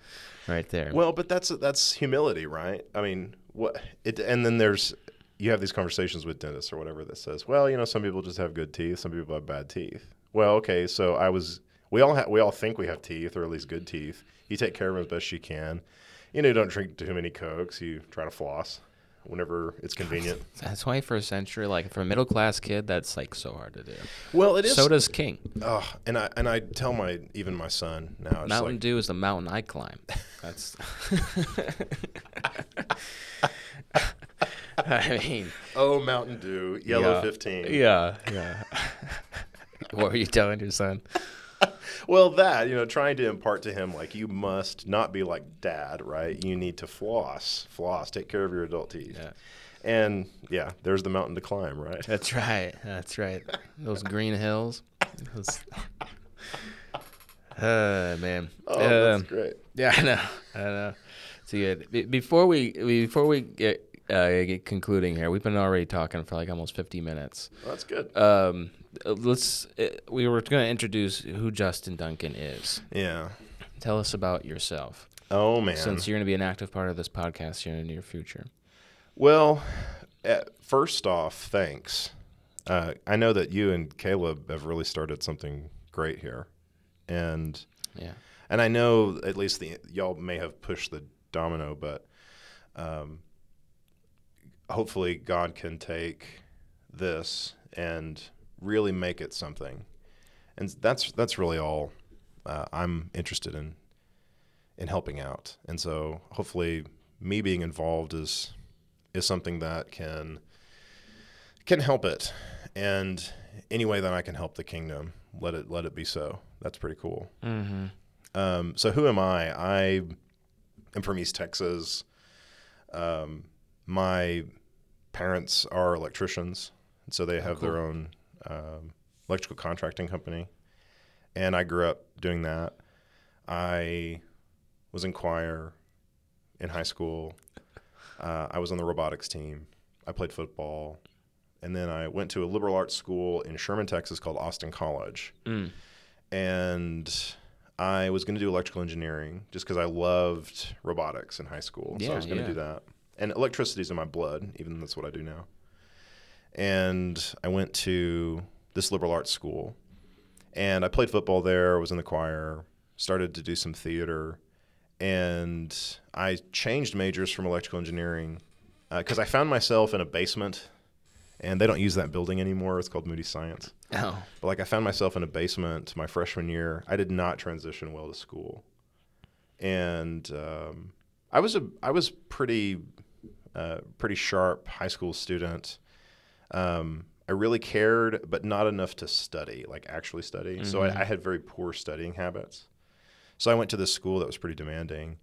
right there. Well,
but that's that's humility, right? I mean, what it, and then there's you have these conversations with dentists or whatever that says, well, you know, some people just have good teeth, some people have bad teeth. Well, okay, so I was we all have. we all think we have teeth or at least good teeth. You take care of them as best you can. You know, you don't drink too many cokes. You try to floss whenever it's convenient.
(laughs) That's 21st century, like for a middle class kid, that's like so hard to do. Well, it is. So does King. Oh, and I and I tell my even my
son now. mountain like,
Dew is the mountain I climb. That's. (laughs)
I mean. Oh, Mountain Dew, Yellow yeah, 15. Yeah, yeah.
(laughs) what were you telling your son?
(laughs) well, that, you know, trying to impart to him, like, you must not be like dad, right? You need to floss, floss, take care of your adult teeth. Yeah. And yeah, there's the
mountain to climb, right? That's right. That's right. Those green hills. Those... (laughs) Uh, man. Oh, that's um, great. (laughs) Yeah, I know. I know. It's good. Be- before we before we get uh, concluding here. We've been already talking for like almost 50 minutes. Well, that's good. Um, let's. Uh, we were going to introduce who Justin Duncan is. Yeah. Tell us about yourself. Oh man! Since you're going to be an active part of this podcast here in the near future.
Well, uh, first off, thanks. Uh, I know that you and Caleb have really started something great here, and yeah, and I know at least the y'all may have pushed the domino, but um, hopefully God can take this and really make it something. And that's that's really all uh, I'm interested in in helping out. And so hopefully me being involved is is something that can can help it. And any way that I can help the kingdom, let it let it be so. That's pretty cool. Mm-hmm. Um, so who am I? I am from East Texas. Um, my parents are electricians, and so they oh, have cool. their own um, electrical contracting company. And I grew up doing that. I was in choir in high school. Uh, I was on the robotics team. I played football. And then I went to a liberal arts school in Sherman, Texas called Austin College. Mm. And I was going to do electrical engineering just because I loved robotics in high school. Yeah, so I was going to yeah. do that and electricity's in my blood, even that's what I do now. And I went to this liberal arts school, and I played football there. Was in the choir, started to do some theater, and I changed majors from electrical engineering because uh, I found myself in a basement, and they don't use that building anymore. It's called Moody Science. Oh, but like I found myself in a basement my freshman year. I did not transition well to school, and um, I was a I was pretty a pretty sharp high school student. Um, I really cared, but not enough to study, like actually study. Mm-hmm. So I, mm-hmm. I, had very poor studying habits. So I went to this school that was pretty demanding,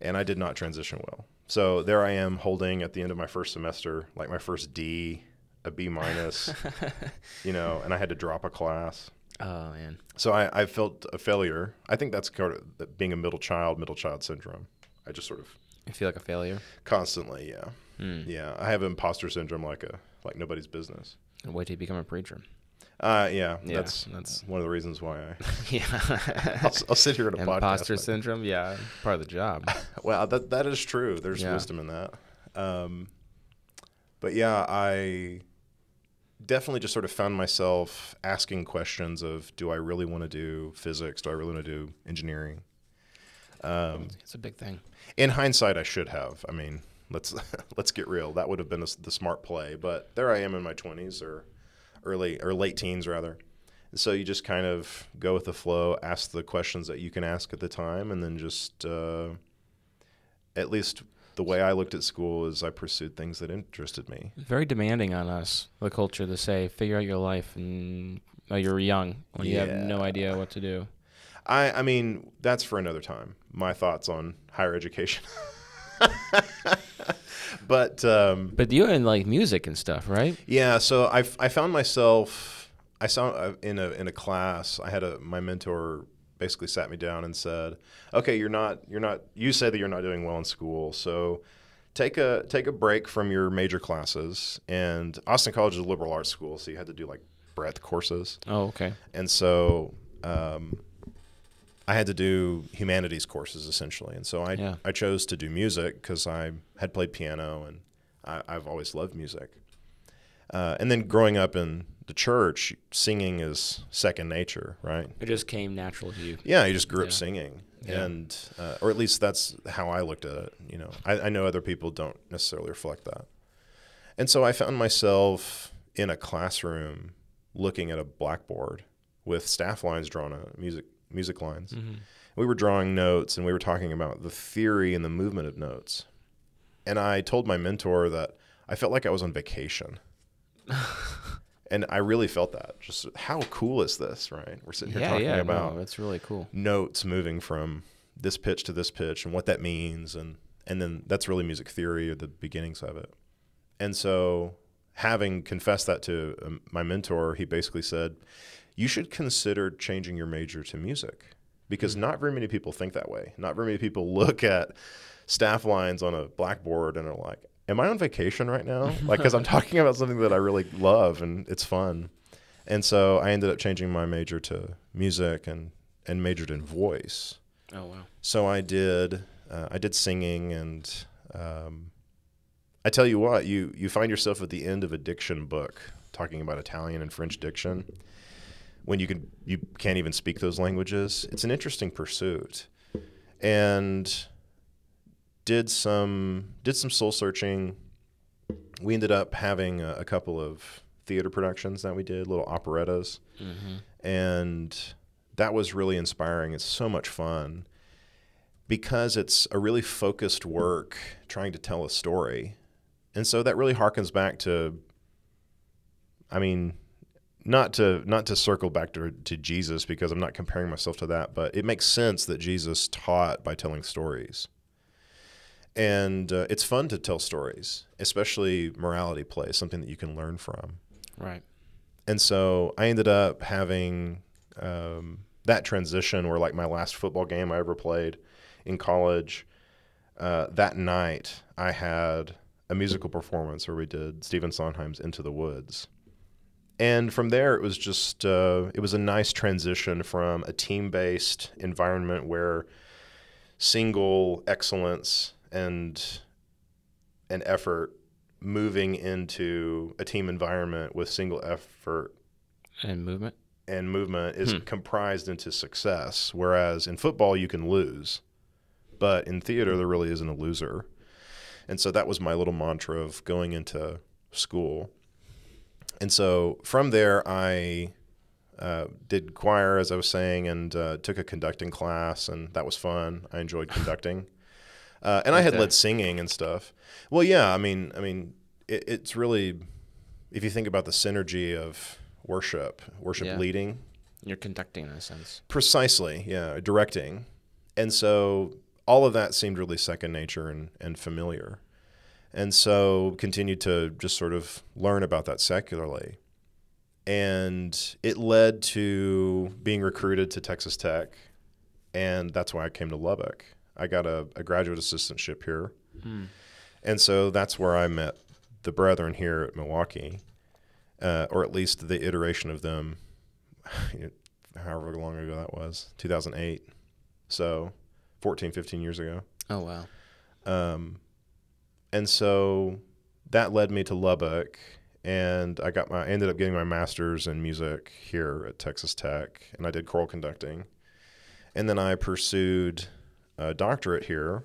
and I did not transition well. So there I am holding at the end of my first semester, like my first D, a B minus, (laughs) you know, and I had to drop a class. Oh man! So I, I felt a failure. I think that's kind of being a middle child, middle child syndrome. I just sort of I feel like a failure constantly. Yeah, hmm. yeah. I have imposter syndrome like a like nobody's business.
And wait till you become a preacher.
Uh, yeah, yeah, that's that's one of the reasons why I. (laughs) yeah, (laughs) I'll, I'll, sit here at a Imposter podcast. Imposter syndrome, yeah, part of the job. (laughs) well, that that is true. There's yeah. wisdom in that. Um, but yeah, I definitely just sort of found myself asking questions of, do I really want to do physics? Do I really want to do engineering? Um, it's a big thing in hindsight, I should have. I mean, let's (laughs) let's get real. That would have been a, the smart play. But there I am in my twenties or early or late teens rather. So you just kind of go with the flow, ask the questions that you can ask at the time, and then just uh, at least the way I looked at school is I pursued things that interested me.
Very demanding on us, the culture to say, figure out your life, and oh, you're young, when yeah. you have
no idea what to do. I, I mean, that's for another time. My thoughts on higher education. (laughs) but um,
but you're in like music and stuff, right?
Yeah. So I, I found myself I saw uh, in a in a class I had a my mentor basically sat me down and said, okay, you're not you're not you say that you're not doing well in school, so take a take a break from your major classes. And Austin College is a liberal arts school, so you had to do like breadth courses. Oh, okay. And so um, I had to do humanities courses essentially, and so I yeah. I chose to do music because I had played piano and I, have always loved music. Uh, and then growing up in the church, singing is second nature, right? It just
came natural to you. Yeah, you just grew yeah. up singing, yeah. and
uh, or at least that's how I looked at it. You know, I, I know other people don't necessarily reflect that, and so I found myself in a classroom looking at a blackboard with staff lines drawn on music music lines. Mm-hmm. We were drawing notes and we were talking about the theory and the movement of notes. And I told my mentor that I felt like I was on vacation. (laughs) and I really felt that. Just how cool is this, right? We're sitting here talking yeah, about no, it's really cool. Notes moving from this pitch to this pitch and what that means and and then that's really music theory or the beginnings of it. And so having confessed that to um, my mentor, he basically said, you should consider changing your major to music because hmm. not very many people think that way. Not very many people (laughs) look at staff lines on a blackboard and are like, am I on vacation right now? (laughs) like, because I'm talking about something that I really love and it's fun. And so I ended up changing my major to music and, and majored in voice. Oh, wow. So I did, uh, I did singing and, um, I tell you what, you, you find yourself at the end of a diction book talking about Italian and French diction when you can you can't even speak those languages. It's an interesting pursuit, and did some did some soul searching. We ended up having a, a couple of theater productions that we did, little operettas, mm -hmm. and that was really inspiring. It's so much fun because it's a really focused work trying to tell a story. And so that really harkens back to, I mean, not to not to circle back to, to Jesus because I'm not comparing myself to that, but it makes sense that Jesus taught by telling stories. And uh, it's fun to tell stories, especially morality plays, something that you can learn from. Right. And so I ended up having um, that transition where, like, my last football game I ever played in college, uh, that night I had a musical performance where we did Stephen Sondheim's Into the Woods and from there it was just uh, it was a nice transition from a team-based environment where single excellence and an effort moving into a team environment with single effort and movement and movement is hmm. comprised into success whereas in football you can lose but in theater hmm. there really isn't a loser and so that was my little mantra of going into school and so from there, I uh, did choir, as I was saying, and uh, took a conducting class, and that was fun. I enjoyed conducting, (laughs) uh, and I had led singing and stuff. Well, yeah, I mean, I mean, it, it's really if you think about the synergy of worship, worship yeah. leading,
you're conducting in a sense,
precisely, yeah, directing, and so all of that seemed really second nature and and familiar. And so continued to just sort of learn about that secularly. And it led to being recruited to Texas Tech. And that's why I came to Lubbock. I got a, a graduate assistantship here. Hmm. And so that's where I met the brethren here at Milwaukee, uh, or at least the iteration of them, (sighs) however long ago that was, 2008. So 14, 15 years ago. Oh, wow. Um, and so that led me to Lubbock, and I got my I ended up getting my master's in music here at Texas Tech, and I did choral conducting, and then I pursued a doctorate here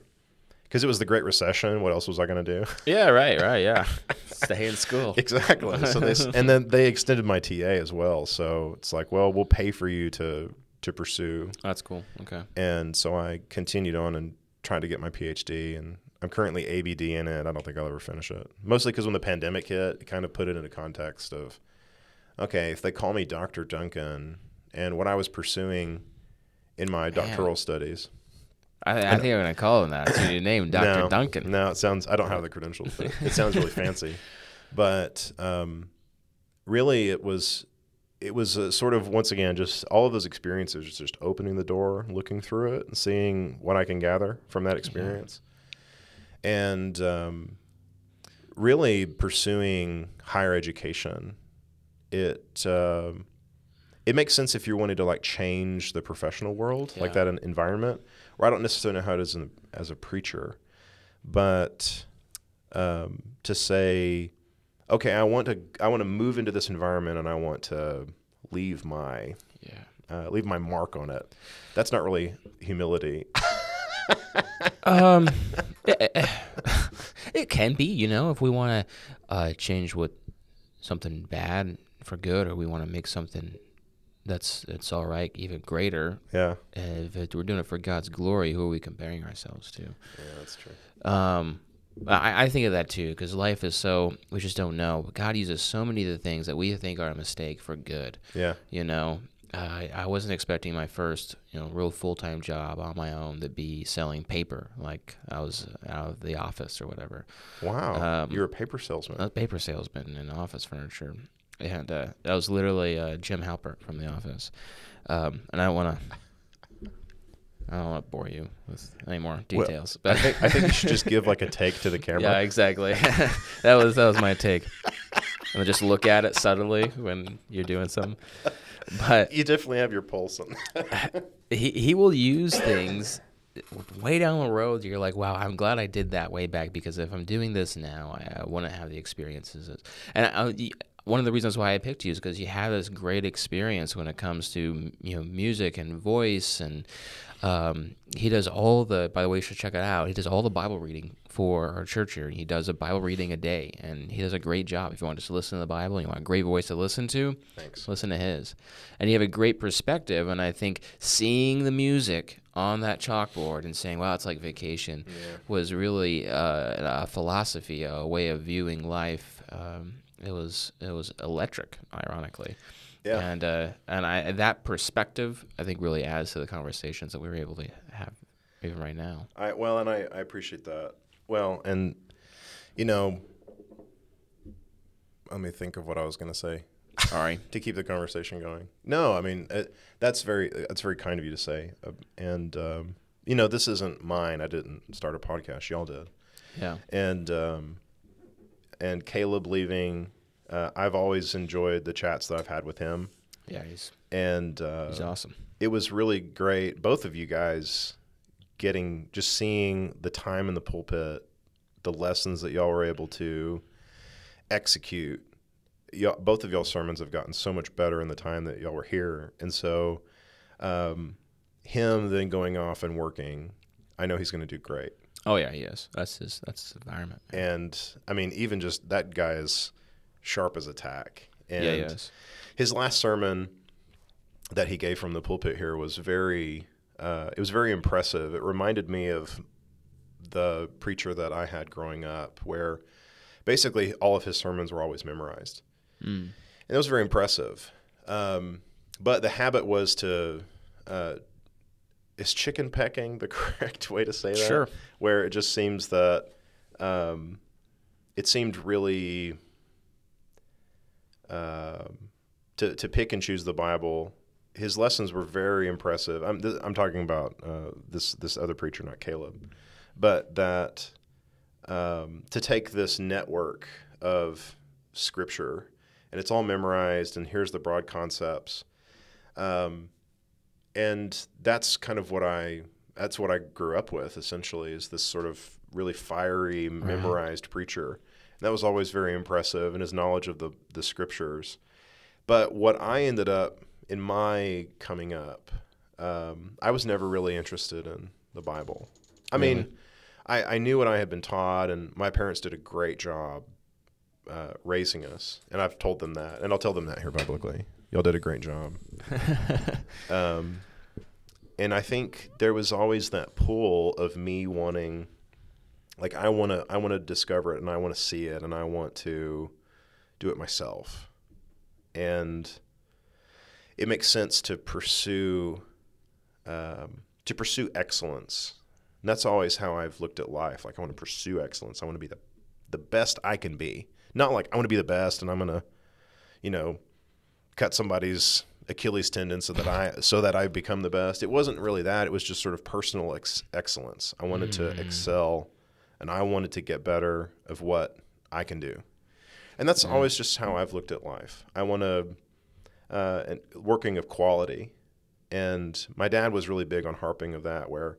because it was the Great Recession. What else was I going to do?
Yeah, right, right, yeah. (laughs) Stay in school. Exactly. So they, and
then they extended my TA as well. So it's like, well, we'll pay for you to to pursue. That's cool. Okay. And so I continued on and tried to get my PhD, and I'm currently ABD in it. I don't think I'll ever finish it. Mostly because when the pandemic hit, it kind of put it in a context of, okay, if they call me Dr. Duncan and what I was pursuing in my Man. doctoral studies. I, I think
I'm going to call him that. So your name, Dr. (laughs) No,
Duncan. No, it sounds, I don't have the credentials, but it sounds really fancy. (laughs) But um, really, it was, it was sort of, once again, just all of those experiences, just opening the door, looking through it, and seeing what I can gather from that mm-hmm. experience and um, really pursuing higher education. It uh, it makes sense if you're wanting to like change the professional world, yeah. like that environment. Where I don't necessarily know how it is in, as a preacher, but um, to say, okay, I want to I want to move into this environment and I want to leave my yeah. Uh, leave my mark on it. That's not really humility. (laughs)
um, it, eh, eh, eh, it, can be, you know, if we want to uh, change what something bad for good, or we want to make something that's it's all right, even greater. Yeah. If it, we're doing it for God's glory, who are we comparing ourselves to? Yeah, that's true. Um, I, I think of that too, because life is so we just don't know. But God uses so many of the things that we think are a mistake for good. Yeah. You know, I, I wasn't expecting my first, you know, real full time job on my own to be selling paper. Like I was out of the office or whatever. Wow, um, you are a paper salesman. A paper salesman in office furniture, and uh, that was literally uh, Jim Halpert from The Office. Um, and I don't want to. I don't want to bore you with any more details. Well, but I think, I think you should just (laughs) give like a take to the camera. Yeah, exactly. (laughs) that was that was my take. (laughs) (laughs) and just look at it suddenly when you're doing some. But you definitely have your pulse on that. he he will use things way down the road. You're like, wow, I'm glad I did that way back because if I'm doing this now, I, I want to have the experiences. And I, uh, one of the reasons why I picked you is because you have this great experience when it comes to you know music and voice and um, he does all the by the way you should check it out he does all the bible reading for our church here. He does a Bible reading a day, and he does a great job. If you want to listen to the Bible, you want a great voice to listen to, Thanks. listen to his. And you have a great perspective. And I think seeing the music on that chalkboard and saying, "Wow, it's like vacation," yeah. was really uh, a philosophy, a way of viewing life. Um, it was it was electric, ironically. Yeah. And uh, and I that perspective I think really adds to the conversations that we were able to have even right now.
I well, and I, I appreciate that.
Well, and you know,
let me think of what I was going to say. Sorry (laughs) to keep the conversation going. No, I mean it, uh, that's very uh, that's very kind of you to say, uh, and um, you know this isn't mine. I didn't start a podcast. Y'all did. Yeah. And um, and Caleb leaving, uh, I've always enjoyed the chats that I've had with him. Yeah, he's and uh, he's awesome. It was really great. Both of you guys getting just seeing the time in the pulpit, the lessons that y'all were able to execute. Y'all, both of y'all sermons have gotten so much better in the time that y'all were here, and so um, him then going off and working, I know he's going to do great.
Oh yeah, he is. That's his. That's
his environment. Man. And I mean, even just that guy is sharp as a tack. And yeah, he is. His last sermon that he gave from the pulpit here was very uh, it was very impressive. It reminded me of the preacher that I had growing up, where basically all of his sermons were always memorized, mm. and it was very impressive. Um, but the habit was to uh, is chicken pecking the (laughs) correct way to say that? Sure. Where it just seems that um, it seemed really uh, to to pick and choose the Bible his lessons were very impressive. I'm, th- I'm talking about uh, this this other preacher, not Caleb, but that um, to take this network of scripture and it's all memorized and here's the broad concepts, um, and that's kind of what I that's what I grew up with essentially is this sort of really fiery memorized right. preacher, and that was always very impressive and his knowledge of the the scriptures, but what I ended up in my coming up, um, I was never really interested in the Bible. I really? mean, I, I, knew what I had been taught, and my parents did a great job uh, raising us, and I've told them that, and I'll tell them that here publicly. Y'all did a great job. (laughs) um, and I think there was always that pull of me wanting, like I want to, I want to discover it, and I want to see it, and I want to do it myself, and it makes sense to pursue um, to pursue excellence. And that's always how I've looked at life. Like I want to pursue excellence. I want to be the the best I can be. Not like I want to be the best and I'm gonna, you know, cut somebody's Achilles tendon so that I so that I become the best. It wasn't really that. It was just sort of personal ex excellence. I wanted mm. to excel, and I wanted to get better of what I can do, and that's always just how I've looked at life. I want to uh, and working of quality. And my dad was really big on harping of that, where,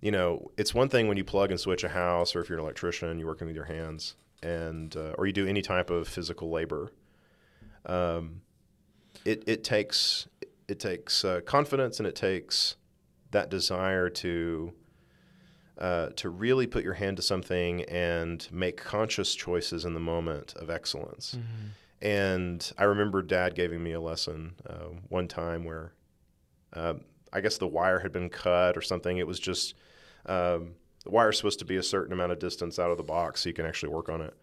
you know, it's one thing when you plug and switch a house, or if you're an electrician, you're working with your hands, and uh, or you do any type of physical labor. Um, it it takes it takes uh, confidence, and it takes that desire to uh, to really put your hand to something and make conscious choices in the moment of excellence. Mm-hmm. And I remember dad giving me a lesson uh, one time where uh, I guess the wire had been cut or something. It was just um, the wire supposed to be a certain amount of distance out of the box so you can actually work on it.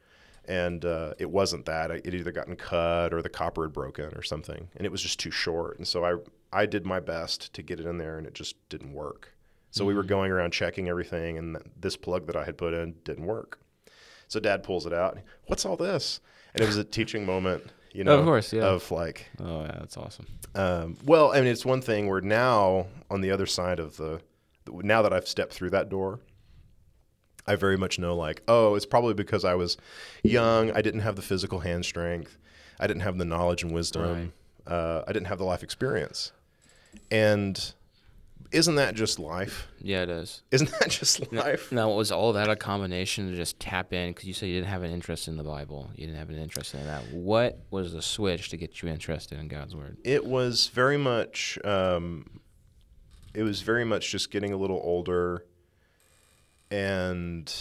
And uh, it wasn't that. It either gotten cut or the copper had broken or something. And it was just too short. And so I, I did my best to get it in there and it just didn't work. So mm. we were mm. going around checking everything and this plug that I had put in didn't work. So dad pulls it out. What's all this? and it was a teaching moment. You know, of course, yeah. Of
like, oh yeah, that's awesome.
Um, well, I mean, it's one thing where now on the other side of the, now that I've stepped through that door, I very much know like, oh, it's probably because I was young. I didn't have the physical hand strength. I didn't have the knowledge and wisdom. Right. Uh, I didn't have the life experience. And
isn't that just life? Yeah, it is. Isn't that just life? Now, now was all that a combination to just tap in? Because you said you didn't have an interest in the Bible, you didn't have an interest in that. What was the switch to get you interested in God's Word?
It was very much, um, it was very much just getting a little older, and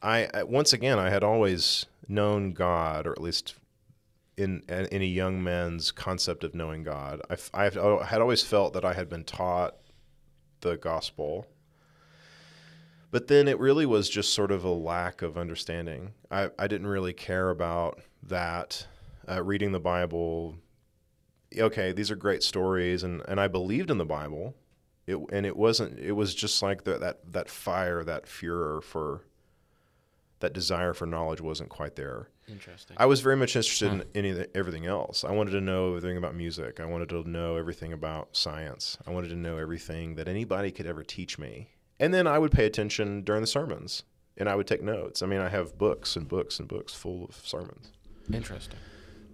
I, I once again I had always known God, or at least in, in a young man's concept of knowing God. I, I had always felt that I had been taught the gospel, but then it really was just sort of a lack of understanding. I, I didn't really care about that. Uh, reading the Bible, okay, these are great stories, and, and I believed in the Bible. It, and it wasn't it was just like the, that that fire that furor for that desire for knowledge wasn't quite there Interesting. I was very much interested huh. in any everything else. I wanted to know everything about music. I wanted to know everything about science. I wanted to know everything that anybody could ever teach me. And then I would pay attention during the sermons and I would take notes. I mean, I have books and books and books full of sermons.
Interesting.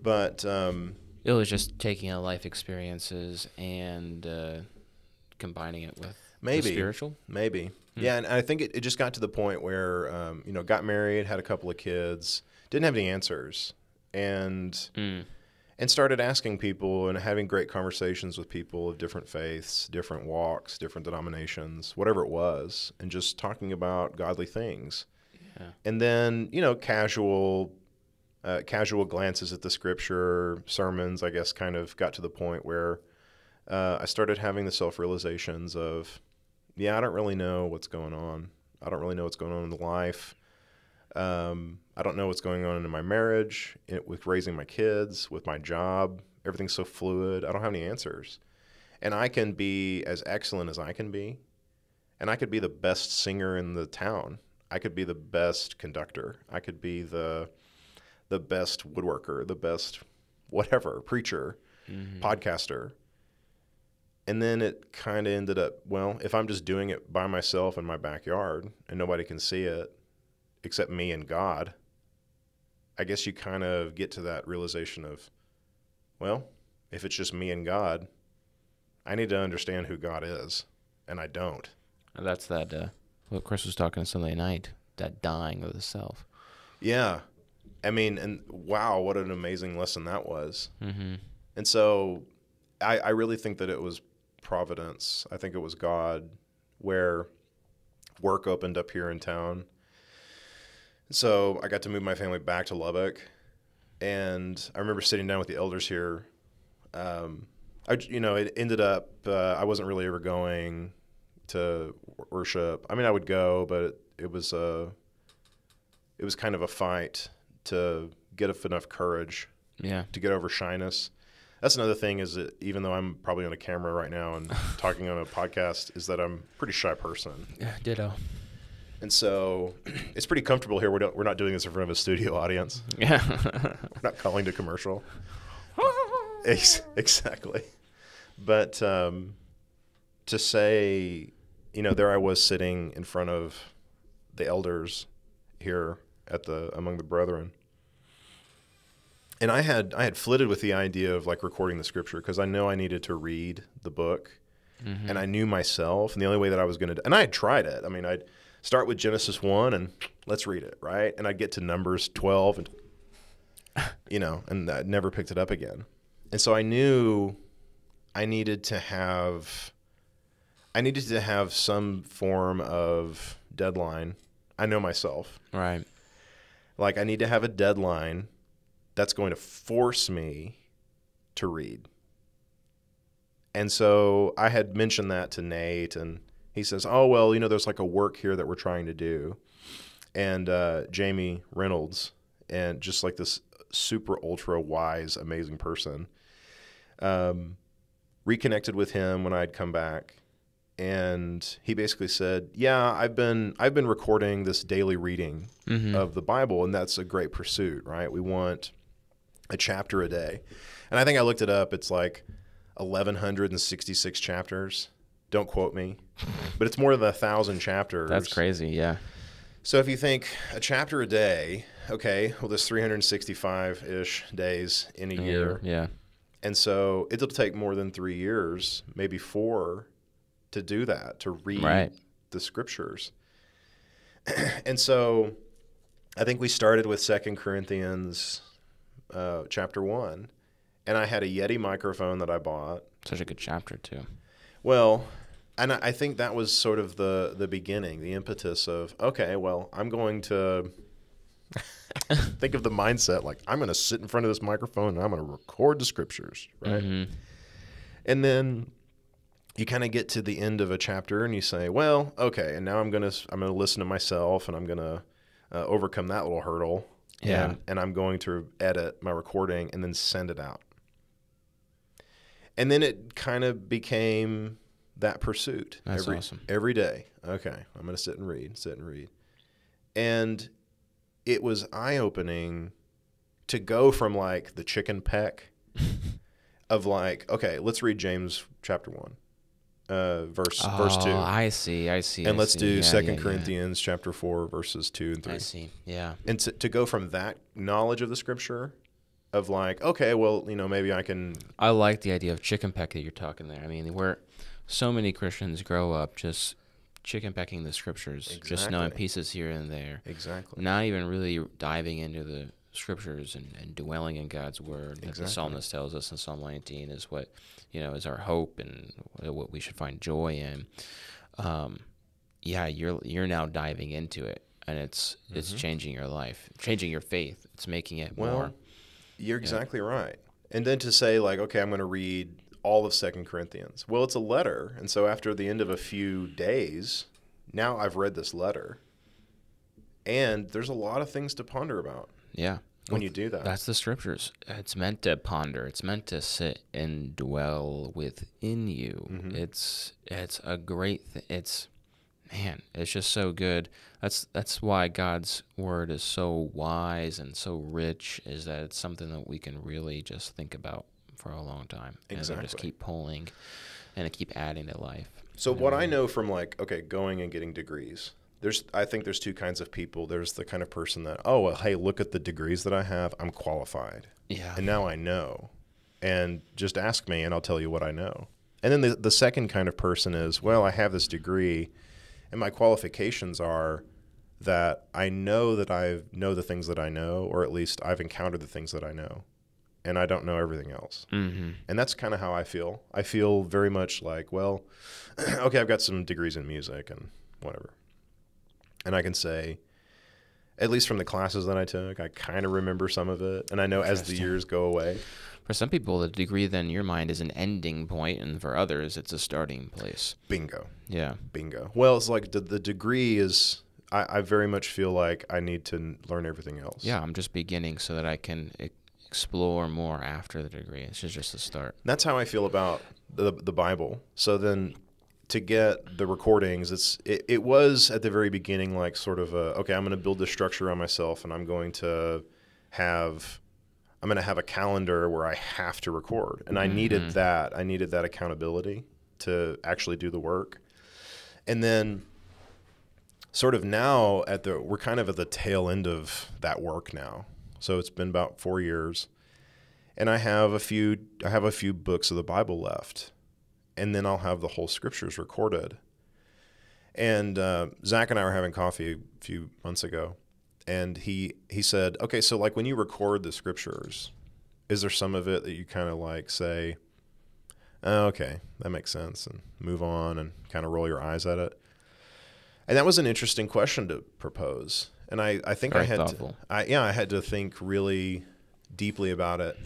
But um, it was just taking out life experiences and uh, combining it with maybe spiritual. Maybe. Hmm. Yeah, and I think it, it just
got to the point where um, you know got married, had a couple of kids didn't have any answers and mm. and started asking people and having great conversations with people of different faiths, different walks, different denominations, whatever it was, and just talking about godly things. Yeah. And then, you know, casual uh, casual glances at the scripture, sermons, I guess, kind of got to the point where uh, I started having the self realizations of, yeah, I don't really know what's going on. I don't really know what's going on in the life. Um, I don't know what's going on in my marriage, in, with raising my kids, with my job. Everything's so fluid. I don't have any answers. And I can be as excellent as I can be. And I could be the best singer in the town. I could be the best conductor. I could be the the best woodworker, the best whatever, preacher, mm-hmm. podcaster. And then it kind of ended up, well, if I'm just doing it by myself in my backyard and nobody can see it, except me and God, I guess you kind of get to that realization of, well, if it's just me and God, I need to understand who God is, and I don't. And that's that. Uh,
what Chris was talking Sunday night. That dying of the self.
Yeah, I mean, and wow, what an amazing lesson that was. Mm-hmm. And so, I, I really think that it was providence. I think it was God, where work opened up here in town so I got to move my family back to Lubbock, and I remember sitting down with the elders here. Um, I, you know, it ended up uh, I wasn't really ever going to worship. I mean, I would go, but it, it was a, uh, it was kind of a fight to get enough courage, yeah, to get over shyness. That's another thing is that even though I'm probably on a camera right now and (laughs) talking on a podcast, is that I'm a pretty shy person. Yeah, ditto. And so (clears throat) it's pretty comfortable here. We're, do- we're not doing this in front of a studio (laughs) audience. Yeah. we're not calling to commercial. (laughs) exactly. But um, to say, you know, there I was sitting in front of the elders here at the among the brethren. And I had I had flitted with the idea of like recording the scripture because I know I needed to read the book, mm-hmm. and I knew myself, and the only way that I was going to, and I had tried it. I mean, I start with Genesis 1 and let's read it, right? And I'd get to Numbers 12 and, you know, and I never picked it up again. And so I knew I needed to have. I needed to have some form of deadline. I know myself. Right. Like I need to have a deadline that's going to force me to read. And so I had mentioned that to Nate and he says, "Oh well, you know, there's like a work here that we're trying to do," and uh, Jamie Reynolds, and just like this super ultra wise, amazing person, um, reconnected with him when I had come back, and he basically said, "Yeah, I've been I've been recording this daily reading mm-hmm. of the Bible, and that's a great pursuit, right? We want a chapter a day, and I think I looked it up. It's like." 1166 chapters don't quote me, but it's more than a thousand chapters. That's crazy. Yeah. So if you think a chapter a day, okay, well, there's 365 ish days in a, a year. year. Yeah. And so it'll take more than three years, maybe four, to do that, to read right. the scriptures. (clears throat) and so I think we started with Second Corinthians uh, chapter 1. And I had a Yeti microphone that I bought.
Such a good chapter, too.
Well, and I think that was sort of the the beginning, the impetus of okay, well, I'm going to think of the mindset like I'm going to sit in front of this microphone and I'm going to record the scriptures, right? Mm-hmm. And then you kind of get to the end of a chapter and you say, well, okay, and now I'm going to I'm going to listen to myself and I'm going to uh, overcome that little hurdle. Yeah. And, and I'm going to edit my recording and then send it out. And then it kind of became that pursuit. That's every, awesome. Every day. Okay, I'm going to sit and read, sit and read. And it was eye opening to go from like the chicken peck (laughs) of like, okay, let's read James chapter 1. Uh, verse oh, verse two. I see, I see. And I let's see. do yeah, Second yeah, Corinthians yeah.
chapter four, verses two and three. I see, yeah.
And to, to go from that knowledge of the scripture of like, okay, well, you know, maybe I can.
I like the idea of chicken peck that you're talking there. I mean, we're so many Christians grow up just chicken pecking the scriptures, exactly. just knowing pieces here and there. Exactly. Not even really diving into the scriptures and, and dwelling in God's word exactly. that the psalmist tells us in Psalm 19 is what, you know, is our hope and what we should find joy in. Um, yeah, you're you're now diving into it and it's mm-hmm. it's changing your life, changing your faith. It's making it well, more
You're exactly right. And then to say like, okay, I'm going to read all of Second Corinthians? Well, it's a letter. And so after the end of a few days, now I've read this letter. And there's a lot of things to ponder about. Yeah.
When well, you do that, that's the scriptures. It's meant to ponder. It's meant to sit and dwell within you. Mm-hmm. It's it's a great. Th- it's man, it's just so good. That's that's why God's word is so wise and so rich. Is that it's something that we can really just think about for a long time. Exactly. And they just keep pulling and they keep adding to life.
So what I know from like, okay, going and getting degrees, there's I think there's two kinds of people. There's the kind of person that, oh well, hey, look at the degrees that I have. I'm qualified. Yeah. And now I know. And just ask me and I'll tell you what I know. And then the, the second kind of person is, well, I have this degree and my qualifications are that I know that I know the things that I know, or at least I've encountered the things that I know and I don't know everything else. Mm-hmm. And that's kind of how I feel. I feel very much like, well, (clears throat) okay, I've got some degrees in music and whatever. And I can say, at least from the classes that I took, I kind of remember some of it. And I know as the years go away.
For some people, the degree then in your mind is an ending point, and for others, it's a starting place. Bingo. Yeah.
Bingo. Well, it's like the, the degree is I, very much feel like I need to learn everything else. Yeah, I'm
just beginning so
that I can eh, explore more after the degree. It's just, just a start. That's how I feel about the, the Bible. So then to get the recordings, it's it, it was at the very beginning like sort of a, okay, I'm going to build this structure around myself and I'm going to have I'm going to have a calendar where I have to record. And I mm-hmm. needed that. I needed that accountability to actually do the work. And then sort of now at the we're kind of at the tail end of that work now. So it's been about four years, and I have a few I have a few books of the Bible left, and then I'll have the whole scriptures recorded. And uh, Zach and I were having coffee a few months ago, and he he said, "Okay, so like when you record the scriptures, is there some of it that you kind of like say?" Oh, okay, that makes sense, and move on and kind of roll your eyes at it. And that was an interesting question to propose and I, I think Very I had thoughtful. to, I yeah I had to think really deeply about it.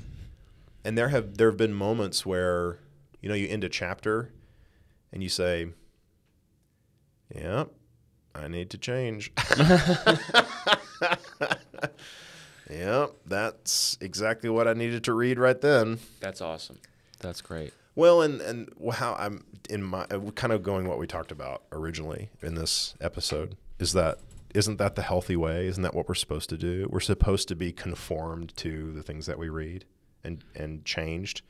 And there have there have been moments where you know you end a chapter and you say, "Yeah, I need to change." (laughs) yeah, that's exactly what I needed to read right then.
That's awesome. That's
great. Well, and and how I'm in my uh, kind of going what we talked about originally in this episode is that isn't that the healthy way? Isn't that what we're supposed to do? We're supposed to be conformed to the things that we read and and changed.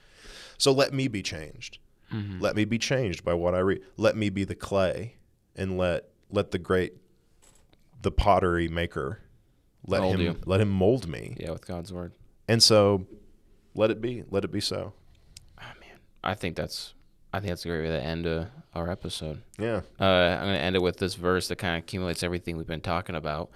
So let me be changed. Mm-hmm. Let me be changed by what I read. Let me be the clay and let let the great the pottery maker let mold him you. let him mold me. Yeah, with God's word. And
so let it be. Let it be so. Oh man. I think that's I think that's a great way to end uh, our episode. Yeah. Uh, I'm going to end it with this verse that kind of accumulates everything we've been talking about.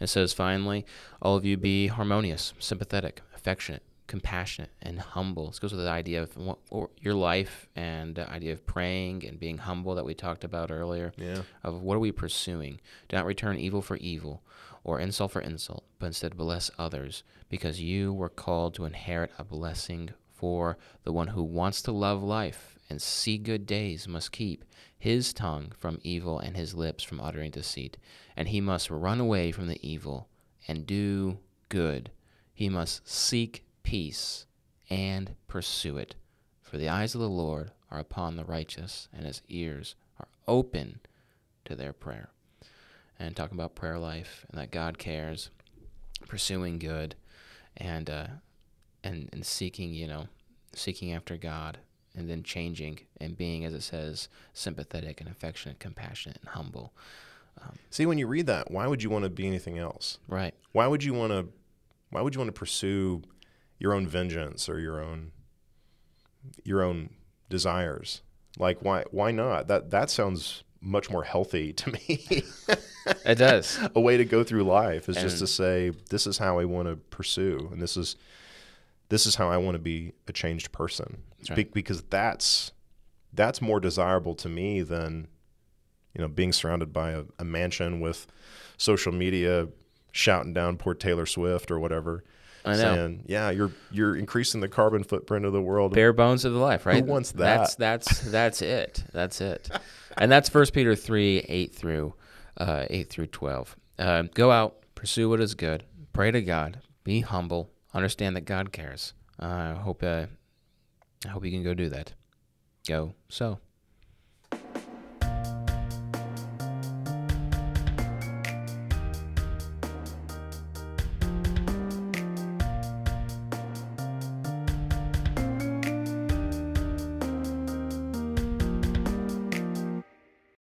It says, finally, all of you be harmonious, sympathetic, affectionate, compassionate, and humble. This goes with the idea of what, your life and the idea of praying and being humble that we talked about earlier. Yeah. Of what are we pursuing? Do not return evil for evil or insult for insult, but instead bless others because you were called to inherit a blessing for the one who wants to love life and see good days must keep his tongue from evil and his lips from uttering deceit. And he must run away from the evil and do good. He must seek peace and pursue it. For the eyes of the Lord are upon the righteous, and his ears are open to their prayer. And talking about prayer life and that God cares, pursuing good, and uh, and and seeking, you know, seeking after God and then changing and being, as it says, sympathetic and affectionate, compassionate and humble. Um, See, when you read that,
why would you want to be anything else? Right. Why would you want to? Why would you want to pursue your own vengeance or your own your own desires? Like, why? Why not? That that sounds much more healthy to me. (laughs) it does. A way to go through life is and just to say, this is how I want to pursue, and this is this is how I want to be a changed person. right. be- because that's that's more desirable to me than you know being surrounded by a, a mansion with social media shouting down poor Taylor Swift or whatever. I know. Saying, yeah, you're
you're increasing the carbon footprint of the world. Bare bones of the life, right? Who wants that? That's that's that's it. That's it. and that's First Peter three eight through uh, eight through twelve. Uh, go out, pursue what is good, pray to God, be humble, understand that God cares. Uh, I hope uh, I hope you can go do that. Go so.